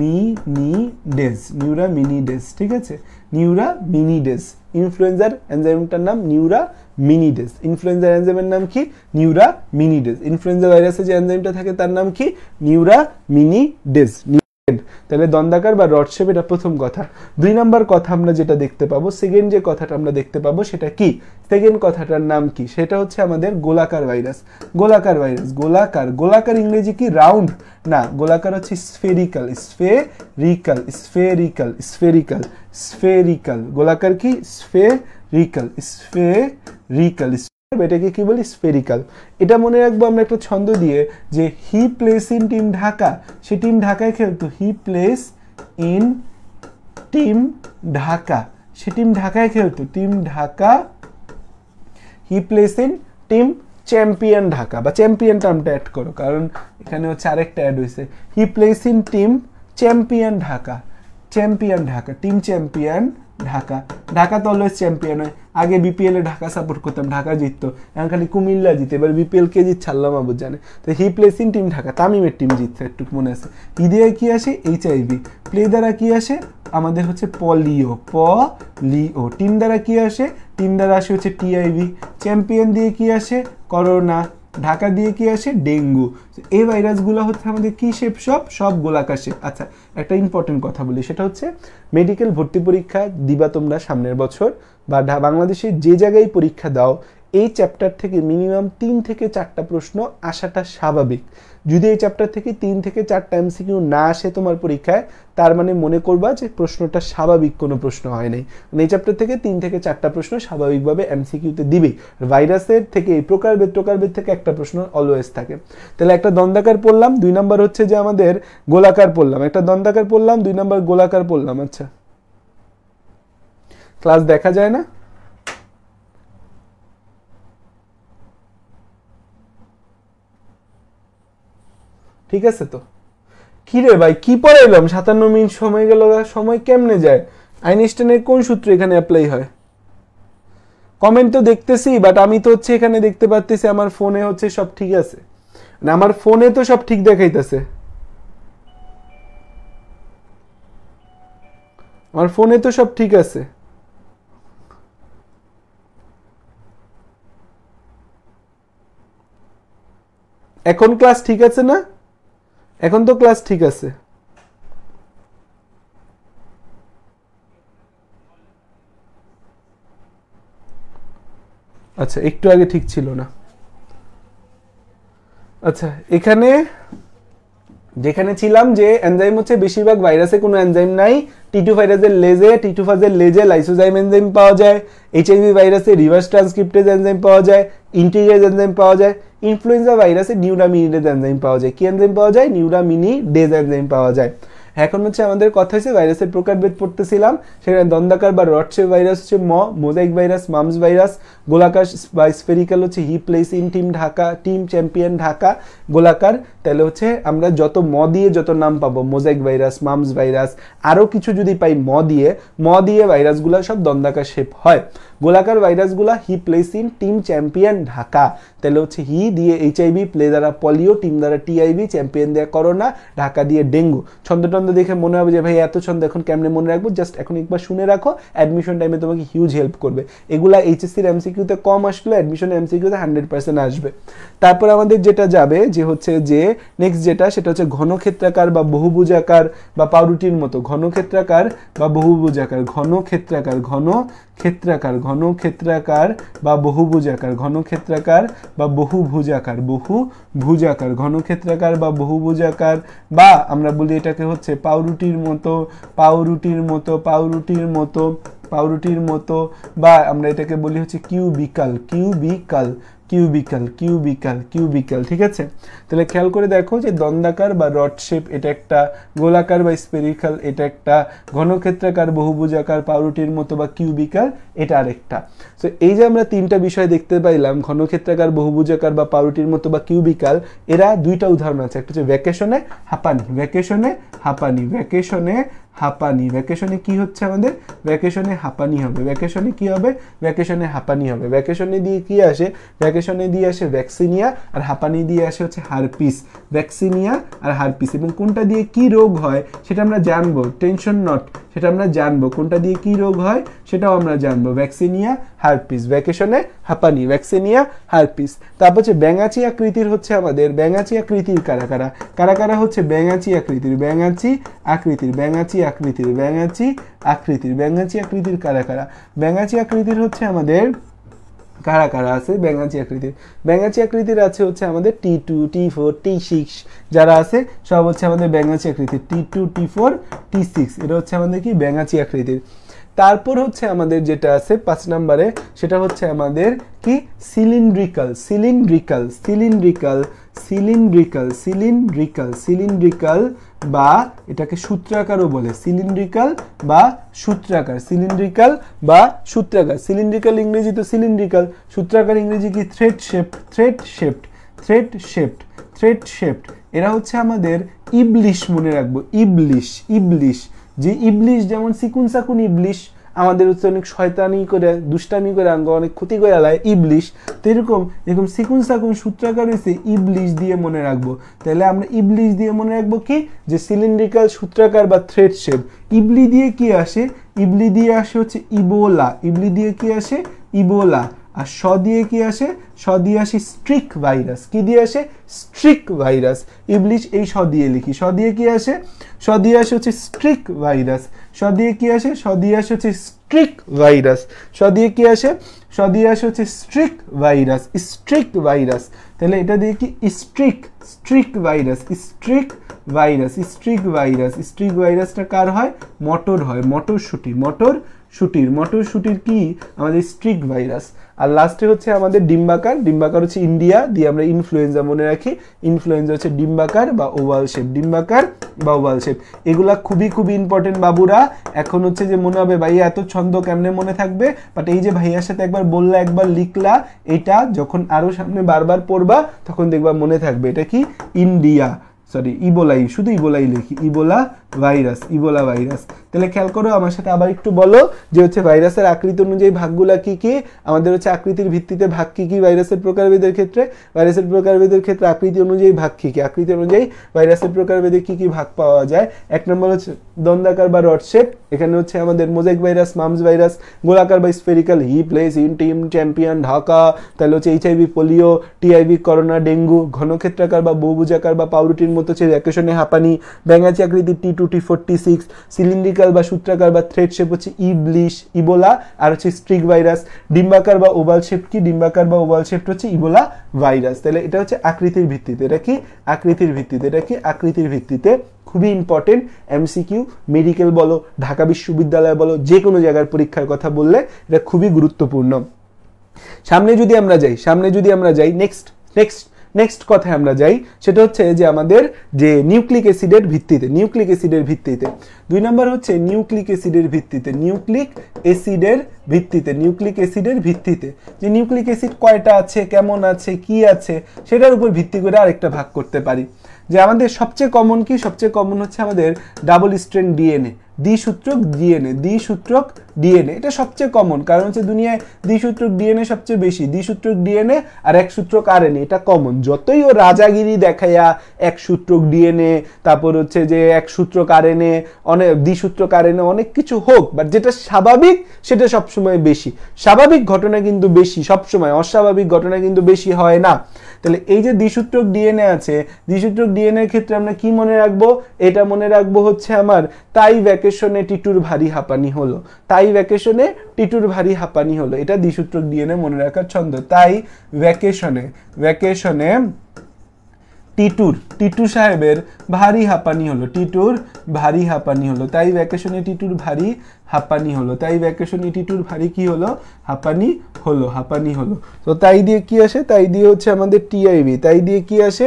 মিনিডেস নিউরা মিনিডেস ঠিক আছে নিউরা মিনিডেস ইনফ্লুয়েঞ্জার এনজাইমটার নাম নিউরা মিনিডেস ইনফ্লুয়েঞ্জার এনজাইমের নাম কি নিউরা মিনিডেস ইনফ্লুয়েঞ্জা ভাইরাসে যে এনজাইমটা থাকে তার নাম কি নিউরা মিনিডেস তাহলে বা এটা প্রথম কথা দুই নাম্বার কথা আমরা যেটা দেখতে পাবো সেকেন্ড যে কথাটা আমরা দেখতে পাবো সেটা কি সেকেন্ড কথাটার নাম কি সেটা হচ্ছে আমাদের গোলাকার ভাইরাস গোলাকার ভাইরাস গোলাকার গোলাকার ইংরেজি কি রাউন্ড না গোলাকার হচ্ছে spherical spherical spherical spherical spherical গোলাকার কি স্ফেরিক্যাল রিকাল এটাকে কি বলি স্পেরিক্যাল এটা মনে রাখবো আমরা একটা ছন্দ দিয়ে যে he plays in team Dhaka সে টিম ঢাকায় খেলতো he plays in team Dhaka সে টিম ঢাকায় খেলতো team Dhaka he plays in team champion Dhaka বা চ্যাম্পিয়ন টার্মটা অ্যাড করো কারণ এখানে হচ্ছে আরেকটা অ্যাড হয়েছে he plays in team champion Dhaka champion Dhaka team champion Dhaka Dhaka তো অলওয়েজ চ্যাম্পিয়ন হয় আগে বিপিএলে ঢাকা সাপোর্ট করতাম ঢাকা জিততো এখন খালি কুমিল্লা জিতে এবার বিপিএল কে জিত ছাড়লাম আবু জানে তো হি প্লেসিং টিম ঢাকা তামিমের টিম জিতছে একটু মনে আছে ই দিয়ে কী আসে এইচআইভি প্লে দ্বারা কী আসে আমাদের হচ্ছে পলিও লিও টিম দ্বারা কী আসে টিম দ্বারা আসে হচ্ছে টিআইভি চ্যাম্পিয়ন দিয়ে কী আসে করোনা ঢাকা দিয়ে কি আসে ডেঙ্গু এই ভাইরাসগুলো হচ্ছে আমাদের কী শেপ সব সব গোলাকাশে আচ্ছা একটা ইম্পর্টেন্ট কথা বলি সেটা হচ্ছে মেডিকেল ভর্তি পরীক্ষা দিবা তোমরা সামনের বছর বা বাংলাদেশে যে জায়গায় পরীক্ষা দাও এই চ্যাপ্টার থেকে মিনিমাম তিন থেকে চারটা প্রশ্ন আসাটা স্বাভাবিক যদি এই চ্যাপ্টার থেকে তিন থেকে চারটা এমসিকিউ না আসে তোমার পরীক্ষায় তার মানে মনে করবা যে প্রশ্নটা স্বাভাবিক কোনো প্রশ্ন হয় নাই মানে এই চ্যাপ্টার থেকে তিন থেকে চারটা প্রশ্ন স্বাভাবিকভাবে এমসিকিউতে দিবে ভাইরাসের থেকে এই প্রকারভেদ প্রকারভেদ থেকে একটা প্রশ্ন অলওয়েজ থাকে তাহলে একটা দন্দাকার পড়লাম দুই নম্বর হচ্ছে যে আমাদের গোলাকার পড়লাম একটা দন্দাকার পড়লাম দুই নম্বর গোলাকার পড়লাম আচ্ছা ক্লাস দেখা যায় না ঠিক আছে তো কি রে ভাই কি পড়াইলাম সাতান্ন মিনিট সময় গেল সময় কেমনে যায় আইনস্টাইনের কোন সূত্র এখানে অ্যাপ্লাই হয় কমেন্ট তো দেখতেছি বাট আমি তো হচ্ছে এখানে দেখতে পাচ্তেছি আমার ফোনে হচ্ছে সব ঠিক আছে মানে আমার ফোনে তো সব ঠিক দেখাইতেছে আমার ফোনে তো সব ঠিক আছে এখন ক্লাস ঠিক আছে না এখন তো ক্লাস ঠিক আছে আচ্ছা একটু আগে ঠিক ছিল না আচ্ছা এখানে যেখানে ছিলাম যে এনজাইম হচ্ছে বেশিরভাগ ভাইরাসে কোনো এনজাইম নাই টিটু ভাইরাসের লেজে টিটু ফাজের লেজে লাইসোজাইম এনজাইম পাওয়া যায় এইচআইভি ভাইরাসে রিভার্স ট্রান্সক্রিপ্টেজ এনজাইম পাওয়া যায় ইন্টিগ্রেজ এনজাইম পাওয়া যায় ইনফ্লুয়েঞ্জা ভাইরাসে নিউরামিনিডেজ এনজাইম পাওয়া যায় কি এনজাইম পাওয়া যায় নিউরামিনিডেজ এনজাইম পাওয়া যায় এখন হচ্ছে আমাদের কথা হচ্ছে ভাইরাসের প্রকারভেদ পড়তেছিলাম সেখানে দন্দাকার বা রটসে ভাইরাস হচ্ছে ম মোজাইক ভাইরাস মামস ভাইরাস গোলাকার বা স্পেরিক্যাল হচ্ছে he plays in team Dhaka team champion Dhaka গোলাকার তাহলে হচ্ছে আমরা যত ম দিয়ে যত নাম পাবো মোজাইক ভাইরাস মামস ভাইরাস আরও কিছু যদি পাই ম দিয়ে ম দিয়ে ভাইরাসগুলা সব দন্দাকার শেপ হয় গোলাকার ভাইরাসগুলা he plays in team champion Dhaka তাহলে হচ্ছে হি দিয়ে এইচআইভি প্লে দ্বারা পলিও টিম দ্বারা টিআইভি চ্যাম্পিয়ন দেয়া করোনা ঢাকা দিয়ে ডেঙ্গু ছন্দটন্দ ছন্দ দেখে মনে হবে যে ভাই এত ছন্দ এখন কেমনে মনে রাখবো জাস্ট এখন একবার শুনে রাখো অ্যাডমিশন টাইমে তোমাকে হিউজ হেল্প করবে এগুলা এইচএসসির এমসিকিউতে কম আসলো অ্যাডমিশন এমসিকিউতে হান্ড্রেড পার্সেন্ট আসবে তারপর আমাদের যেটা যাবে যে হচ্ছে যে নেক্সট যেটা সেটা হচ্ছে ঘনক্ষেত্রাকার বা বহুভুজাকার বা পাউরুটির মতো ঘনক্ষেত্রাকার বা বহুভুজাকার ঘনক্ষেত্রাকার ঘন ক্ষেত্রাকার ঘনক্ষেত্রাকার বা বহুভুজাকার ঘনক্ষেত্রাকার বা বহুভুজাকার বহু ভুজাকার ঘনক্ষেত্রাকার বা বহুভুজাকার বা আমরা বলি এটাকে হচ্ছে পাউরুটির মতো পাউরুটির মতো পাউরুটির মতো পাউরুটির মতো বা আমরা এটাকে বলি হচ্ছে কিউবিকাল কিউবিকাল কিউবিকাল কিউবিকাল কিউবিকাল ঠিক আছে তাহলে খেয়াল করে দেখো যে দন্দাকার বা রড শেপ এটা একটা গোলাকার বা স্পেরিকাল এটা একটা ঘনক্ষেত্রাকার বহুভুজাকার পাউরুটির মতো বা কিউবিকাল এটা আরেকটা তো এই যে আমরা তিনটা বিষয় দেখতে পাইলাম ঘনক্ষেত্রাকার বহুভুজাকার বা পাউরুটির মতো বা কিউবিকাল এরা দুইটা উদাহরণ আছে একটা হচ্ছে ভ্যাকেশনে হাঁপানি ভ্যাকেশনে হাঁপানি ভ্যাকেশনে হাঁপানি ভ্যাকেশনে কি হচ্ছে আমাদের ভ্যাকেশনে হাঁপানি হবে ভ্যাকেশনে কি হবে ভ্যাকেশনে হাঁপানি হবে ভ্যাকেশনে দিয়ে কি আসে ভ্যাকেশনে দিয়ে আসে ভ্যাকসিনিয়া আর হাঁপানি দিয়ে আসে হচ্ছে হারপিস ভ্যাকসিনিয়া আর হারপিস এবং কোনটা দিয়ে কি রোগ হয় সেটা আমরা জানবো টেনশন নট সেটা আমরা জানবো কোনটা দিয়ে কি রোগ হয় সেটাও আমরা জানবো ভ্যাকসিনিয়া হার্পিস ভ্যাকেশনে হাপানি ভ্যাকসিনিয়া হার্পিস তারপর হচ্ছে ব্যাঙাচি আকৃতির হচ্ছে আমাদের ব্যাঙাচি আকৃতির কারা কারা কারা কারা হচ্ছে ব্যাঙাচি আকৃতির ব্যাঙাচি আকৃতির ব্যাঙাচি আকৃতির ব্যাঙাচি আকৃতির ব্যাঙাচি আকৃতির কারা কারা ব্যাঙাচি আকৃতির হচ্ছে আমাদের কারা কারা আছে ব্যাঙাচি আকৃতির ব্যাঙাচি আকৃতির আছে হচ্ছে আমাদের T two T four T six যারা আছে সব হচ্ছে আমাদের ব্যাঙাচি আকৃতির T two T four T six এটা হচ্ছে আমাদের কি ব্যাঙাচি আকৃতির তারপর হচ্ছে আমাদের যেটা আছে পাঁচ নাম্বারে সেটা হচ্ছে আমাদের কি cylindrical cylindrical cylindrical cylindrical cylindrical cylindrical বা এটাকে সূত্রাকারও বলে সিলিন্ড্রিক্যাল বা সূত্রাকার সিলিন্ড্রিক্যাল বা সূত্রাকার সিলিন্ড্রিক্যাল ইংরেজি তো সিলিন্ড্রিক্যাল সূত্রাকার ইংরেজি কি thread shape thread shaped thread shaped thread shaped এরা হচ্ছে আমাদের ইবলিশ মনে রাখবো ইবলিশ ইবলিশ যে ইবলিশ যেমন সিকুন সাকুন ইবলিশ আমাদের হচ্ছে অনেক শয়তানি করে দুষ্টামি করে আঙ্গ অনেক ক্ষতি করে আলায় ইবলিশ তো এরকম এরকম সিকুন সাকুন সূত্রাকার হয়েছে ইবলিশ দিয়ে মনে রাখবো তাহলে আমরা ইবলিশ দিয়ে মনে রাখবো কি যে সিলিন্ড্রিক্যাল সূত্রাকার বা থ্রেড শেপ ইবলি দিয়ে কি আসে ইবলি দিয়ে আসে হচ্ছে ইবোলা ইবলি দিয়ে কি আসে ইবোলা আর স দিয়ে কি আসে স দিয়ে আসে স্ট্রিক ভাইরাস কি দিয়ে আসে স্ট্রিক ভাইরাস ইবলিশ এই স দিয়ে লিখি স দিয়ে কি আসে স দিয়ে আসে হচ্ছে স্ট্রিক ভাইরাস স দিয়ে কি আসে স দিয়ে আসে হচ্ছে স্ট্রিক ভাইরাস স দিয়ে কি আসে স দিয়ে আসে হচ্ছে স্ট্রিক ভাইরাস স্ট্রিক ভাইরাস তাহলে এটা দিয়ে কি streak streak virus streak virus streak virus streak ভাইরাসটা কার হয় মটর হয় মটরশুঁটি মটর মটর সুটির কি আমাদের স্ট্রিক ভাইরাস আর লাস্টে হচ্ছে আমাদের ডিম্বাকার ডিম্বাকার হচ্ছে ইন্ডিয়া দিয়ে আমরা ইনফ্লুয়েঞ্জা মনে রাখি ইনফ্লুয়েঞ্জা হচ্ছে ডিম্বাকার বা ওভাল শেপ ডিম্বাকার বা ওভাল শেপ এগুলা খুবই খুবই ইম্পর্টেন্ট বাবুরা এখন হচ্ছে যে মনে হবে ভাইয়া এত ছন্দ কেমনে মনে থাকবে বাট এই যে ভাইয়ার সাথে একবার বললা একবার লিখলা এটা যখন আরও সামনে বারবার পড়বা তখন দেখবা মনে থাকবে এটা কি ইন্ডিয়া সরি ইবোলাই শুধু ইবোলাই লিখি ইবোলা ভাইরাস ইবোলা ভাইরাস তাহলে খেয়াল করো আমার সাথে আবার একটু বলো যে হচ্ছে ভাইরাসের আকৃতি অনুযায়ী ভাগগুলা কী কী আমাদের হচ্ছে আকৃতির ভিত্তিতে ভাগ কী কী ভাইরাসের প্রকারভেদের ক্ষেত্রে ভাইরাসের প্রকারভেদের ক্ষেত্রে আকৃতি অনুযায়ী ভাগ কী কী আকৃতি অনুযায়ী ভাইরাসের প্রকারভেদে কী কী ভাগ পাওয়া যায় এক নম্বর হচ্ছে দন্দাকার বা রড শেপ এখানে হচ্ছে আমাদের মোজাইক ভাইরাস মামস ভাইরাস গোলাকার বা spherical he plays in team champion Dhaka তাহলে হচ্ছে HIV polio TIV corona dengue ঘনক্ষেত্রাকার বা বহুভুজাকার বা পাউরুটির মতো হচ্ছে একেশনে হাঁপানি ব্যাঙা চাকরিতে T two T four T six cylindrical বা সূত্রাকার বা থ্রেড শেপ হচ্ছে ইবলিশ ইবোলা আর হচ্ছে স্ট্রিক ভাইরাস ডিম্বাকার বা ওভাল শেপ কি ডিম্বাকার বা ওভাল শেপ হচ্ছে ইবোলা ভাইরাস তাহলে এটা হচ্ছে আকৃতির ভিত্তিতে এটা কি আকৃতির ভিত্তিতে এটা কি আকৃতির ভিত্তিতে খুবই ইম্পর্টেন্ট এমসিকিউ মেডিকেল বলো ঢাকা বিশ্ববিদ্যালয় বলো যে কোনো জায়গার পরীক্ষার কথা বললে এটা খুবই গুরুত্বপূর্ণ সামনে যদি আমরা যাই সামনে যদি আমরা যাই নেক্সট নেক্সট নেক্সট কথায় আমরা যাই সেটা হচ্ছে যে আমাদের যে নিউক্লিক অ্যাসিডের ভিত্তিতে নিউক্লিক অ্যাসিডের ভিত্তিতে দুই নম্বর হচ্ছে নিউক্লিক অ্যাসিডের ভিত্তিতে নিউক্লিক অ্যাসিডের ভিত্তিতে নিউক্লিক অ্যাসিডের ভিত্তিতে যে নিউক্লিক অ্যাসিড কয়টা আছে কেমন আছে কি আছে সেটার উপর ভিত্তি করে আরেকটা ভাগ করতে পারি যে আমাদের সবচেয়ে কমন কি সবচেয়ে কমন হচ্ছে আমাদের ডাবল স্ট্রেন ডিএনএ দ্বিসূত্রক ডিএনএ দ্বিসূত্রক ডিএনএ এটা সবচেয়ে কমন কারণ হচ্ছে দুনিয়ায় দ্বিসূত্রক ডিএনএ সবচেয়ে বেশি দ্বিসূত্রক ডিএনএ আর এক সূত্রক আরএনএ এটা কমন যতই ও রাজাগিরি দেখাইয়া এক সূত্রক ডিএনএ তারপর হচ্ছে যে এক সূত্রক আরএনএ অনেক দ্বিসূত্রক আরএনএ অনেক কিছু হোক বাট যেটা স্বাভাবিক সেটা সবসময় বেশি স্বাভাবিক ঘটনা কিন্তু বেশি সবসময় অস্বাভাবিক ঘটনা কিন্তু বেশি হয় না তাহলে এই যে দ্বিসূত্রক ডিএনএ আছে দ্বিসূত্রক ডিএনএ ক্ষেত্রে আমরা কি মনে রাখবো এটা মনে রাখবো হচ্ছে আমার তাই ভ্যাকে ভ্যাকেশনে টিটুর ভারী হাঁপানি হলো তাই ভ্যাকেশনে টিটুর ভারী হাঁপানি হলো এটা দ্বিসূত্রক ডিএনএ মনে রাখার ছন্দ তাই ভ্যাকেশনে ভ্যাকেশনে টিটুর টিটু সাহেবের ভারী হাঁপানি হলো টিটুর ভারী হাঁপানি হলো তাই ভ্যাকেশনে টিটুর ভারী হাঁপানি হলো তাই ভ্যাকেশনে টিটুর ভারী কি হলো হাঁপানি হলো হাঁপানি হলো তো তাই দিয়ে কি আসে তাই দিয়ে হচ্ছে আমাদের টিআইভি তাই দিয়ে কি আসে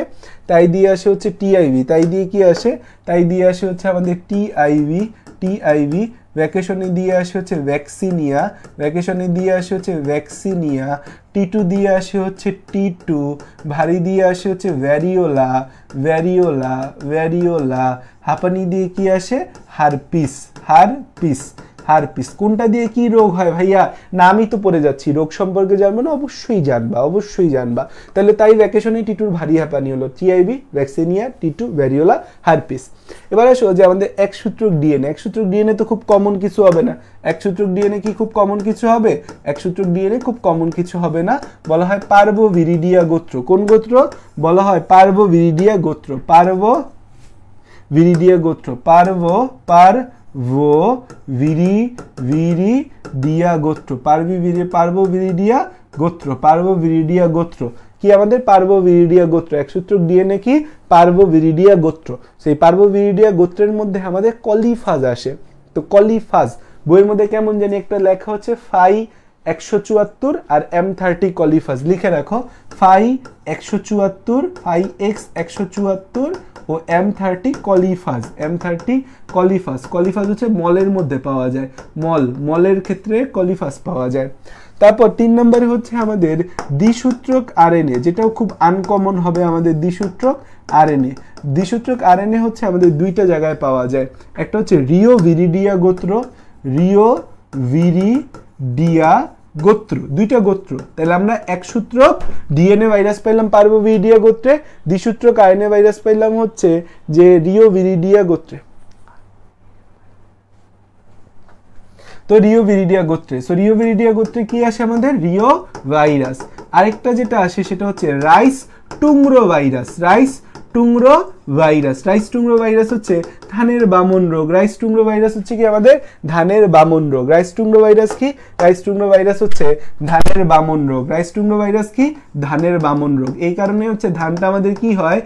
তাই দিয়ে আসে হচ্ছে টিআইভি তাই দিয়ে কি আসে তাই দিয়ে আসে হচ্ছে আমাদের টিআইভি টিআইভি ভ্যাকেশনে দিয়ে আসে হচ্ছে ভ্যাকসিনিয়া ভ্যাকেশনে দিয়ে আসে হচ্ছে ভ্যাকসিনিয়া টি টু দিয়ে আসে হচ্ছে টি টু ভারী দিয়ে আসে হচ্ছে ভ্যারিওলা ভ্যারিওলা ভ্যারিওলা হাঁপানি দিয়ে কি আসে হারপিস হারপিস হারপিস কোনটা দিয়ে কি রোগ হয় ভাইয়া না আমি তো পড়ে যাচ্ছি রোগ সম্পর্কে জানবো না অবশ্যই জানবা অবশ্যই জানবা তাহলে তাই ভ্যাকেশনে টিটুর ভারী হাঁপানি হলো TIV vaccinia T two variola herpes এবার আসো যে আমাদের এক সূত্রক ডিএনএ এক সূত্রক ডিএনএ তো খুব কমন কিছু হবে না এক সূত্রক ডিএনএ কি খুব কমন কিছু হবে এক সূত্রক ডিএনএ খুব কমন কিছু হবে না বলা হয় পার্বো ভিরিডিয়া গোত্র কোন গোত্র বলা হয় পারবো ভিরিডিয়া গোত্র পার্ব ভিরিডিয়া গোত্র পার্বো পার ভো ভিরি ভিরি দিয়া গোত্র পারবি ভিরি পারবো ভিরিডিয়া গোত্র পারবো ভিরিডিয়া গোত্র কি আমাদের পার্বো ভিরিডিয়া গোত্র এক সূত্রক ডিএনএ কি পার্বো ভিরিডিয়া গোত্র সেই পার্বো ভিরিডিয়া গোত্রের মধ্যে আমাদের কলিফাজ আসে তো কলিফাজ বইয়ের মধ্যে কেমন জানি একটা লেখা হচ্ছে ফাই একশো চুয়াত্তর আর এম থার্টি কলিফাজ লিখে রাখো ফাই একশো চুয়াত্তর ফাই এক্স একশো চুয়াত্তর ও M thirty coliphage M thirty coliphage coliphage হচ্ছে মলের মধ্যে পাওয়া যায় মল মলের ক্ষেত্রে কলিফাস পাওয়া যায় তারপর তিন নম্বরে হচ্ছে আমাদের দ্বিসূত্রক আরএনএ যেটাও খুব আনকমন হবে আমাদের দ্বিসূত্রক আরএনএ দ্বিসূত্রক আরএনএ হচ্ছে আমাদের দুইটা জায়গায় পাওয়া যায় একটা হচ্ছে রিও ভিরিডিয়া গোত্র রিও ভিরিডিয়া গোত্র দুইটা গোত্র তাহলে আমরা এক সূত্র ডিএনএ ভাইরাস পাইলাম পারবো ভিডিয়া গোত্রে সূত্র আরএনএ ভাইরাস পাইলাম হচ্ছে যে রিও ভিরিডিয়া গোত্রে তো রিও ভিরিডিয়া গোত্রে সো রিও ভিরিডিয়া গোত্রে কি আসে আমাদের রিও ভাইরাস আরেকটা যেটা আসে সেটা হচ্ছে rice tungro virus rice tungro virus rice tungro virus হচ্ছে ধানের বামন রোগ রাইস্টুমরো ভাইরাস হচ্ছে কি আমাদের ধানের বামন রোগ রাইস্টুমরো ভাইরাস কি রাইস্টুমরো ভাইরাস হচ্ছে ধানের বামন রোগ রাইস্টুমরো ভাইরাস কি ধানের বামন রোগ এই কারণে হচ্ছে ধানটা আমাদের কি হয়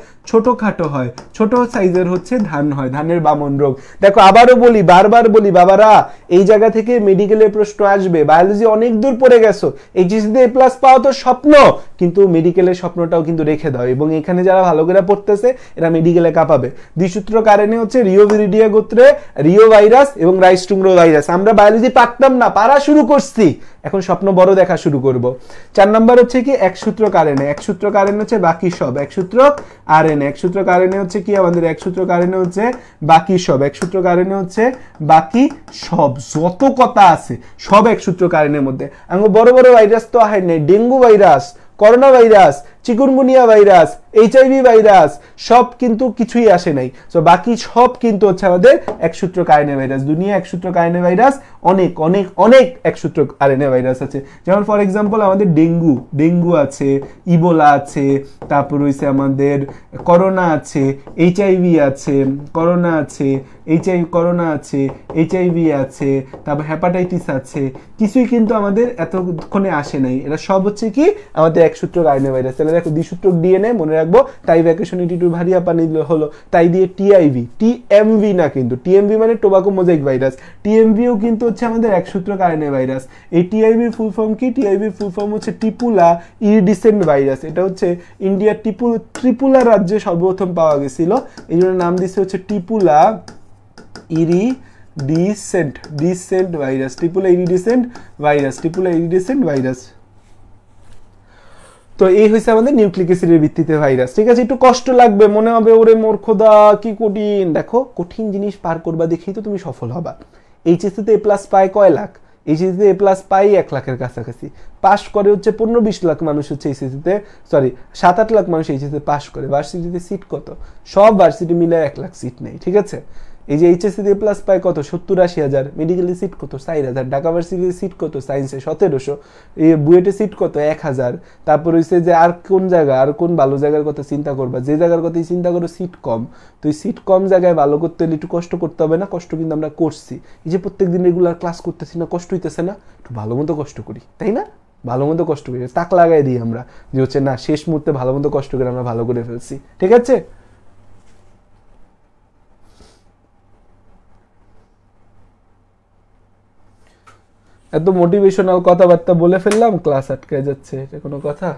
খাটো হয় ছোট সাইজের হচ্ছে ধান হয় ধানের বামন রোগ দেখো আবারও বলি বারবার বলি বাবারা এই জায়গা থেকে মেডিকেলের প্রশ্ন আসবে বায়োলজি অনেক দূর পড়ে গেছো এইচএসিতে এ প্লাস পাওয়া তো স্বপ্ন কিন্তু মেডিকেলের স্বপ্নটাও কিন্তু রেখে দাও এবং এখানে যারা ভালো করে পড়তেছে এরা গেলে কাঁপাবে দ্বিসূত্র কারণে হচ্ছে রিও ভিরিডিয়া গোত্রে রিও ভাইরাস এবং রাইস্টুংরো ভাইরাস আমরা বায়োলজি পারতাম না পারা শুরু করছি এখন স্বপ্ন বড় দেখা শুরু করব চার নম্বর হচ্ছে কি এক সূত্র কারণে এক সূত্র কারণে হচ্ছে বাকি সব এক সূত্র আর এন এক সূত্র কারণে হচ্ছে কি আমাদের এক সূত্র কারণে হচ্ছে বাকি সব এক সূত্র কারণে হচ্ছে বাকি সব যত কথা আছে সব এক সূত্র কারণের মধ্যে আমি বড় বড় ভাইরাস তো আহের নেই dengue virus corona virus chikungunya virus HIV virus সব কিন্তু কিছুই আসে নাই সো বাকি সব কিন্তু হচ্ছে আমাদের একসূত্র কায়নে ভাইরাস দুনিয়া একসূত্র কায়নে ভাইরাস অনেক অনেক অনেক একসূত্র আরএনএ ভাইরাস আছে যেমন ফর এক্সাম্পল আমাদের ডেঙ্গু ডেঙ্গু আছে ইবোলা আছে তারপর রয়েছে আমাদের করোনা আছে এইচআইভি আছে করোনা আছে এইচআই করোনা আছে এইচআইভি আছে তারপর হ্যাপাটাইটিস আছে কিছুই কিন্তু আমাদের এতক্ষণে আসে নাই এটা সব হচ্ছে কি আমাদের একসূত্র কায়নে ভাইরাস তাহলে দেখো দ্বিসূত্র ডিএনএ মনে রাখবো তাই ভ্যাকেশন ইটি ভারিয়া পানি হলো তাই দিয়ে টিআইভি টিএমভি না কিন্তু টিএমভি মানে টোবাকো মোজাইক ভাইরাস টিএমভিও কিন্তু হচ্ছে আমাদের এক সূত্র কারণে ভাইরাস এই টিআইভির ফুল ফর্ম কি টিআইভির ফুল ফর্ম হচ্ছে টিপুলা ইরিডিসেন্ট ভাইরাস এটা হচ্ছে ইন্ডিয়ার টিপু ত্রিপুলা রাজ্যে সর্বপ্রথম পাওয়া গেছিল এই জন্য নাম দিচ্ছে হচ্ছে Tipula iridescent descent virus Tipula iridescent virus Tipula iridescent virus তো এই হয়েছে আমাদের নিউক্লিক অ্যাসিডের ভিত্তিতে ভাইরাস ঠিক আছে একটু কষ্ট লাগবে মনে হবে ওরে মোর খোদা কি কঠিন দেখো কঠিন জিনিস পার করবা দেখেই তো তুমি সফল হবা এইচএসিতে এ প্লাস পায় কয় লাখ এইচএসিতে এ প্লাস পাই এক লাখের কাছাকাছি পাস করে হচ্ছে পনেরো বিশ লাখ মানুষ হচ্ছে এইচএসিতে সরি সাত আট লাখ মানুষ এইচএসিতে পাস করে ভার্সিটিতে সিট কত সব ভার্সিটি মিলে এক লাখ সিট নেই ঠিক আছে এই যে এইচএসসি দিয়ে প্লাস পায় কত সত্তর আশি হাজার মেডিকেলে সিট কত চার হাজার ঢাকা ভার্সিটির সিট কত সায়েন্সে সতেরোশো এই বুয়েটে সিট কত এক হাজার তারপর হচ্ছে যে আর কোন জায়গা আর কোন ভালো জায়গার কথা চিন্তা করবা যে জায়গার কথা চিন্তা করো সিট কম তো এই সিট কম জায়গায় ভালো করতে হলে একটু কষ্ট করতে হবে না কষ্ট কিন্তু আমরা করছি এই যে প্রত্যেক দিন রেগুলার ক্লাস করতেছি না কষ্ট হইতেছে না একটু ভালো মতো কষ্ট করি তাই না ভালো মতো কষ্ট করি তাক লাগাই দিই আমরা যে হচ্ছে না শেষ মুহূর্তে ভালো মতো কষ্ট করে আমরা ভালো করে ফেলছি ঠিক আছে এত মোটিভেশনাল কথাবার্তা বলে ফেললাম ক্লাস আটকে যাচ্ছে এটা কোনো কথা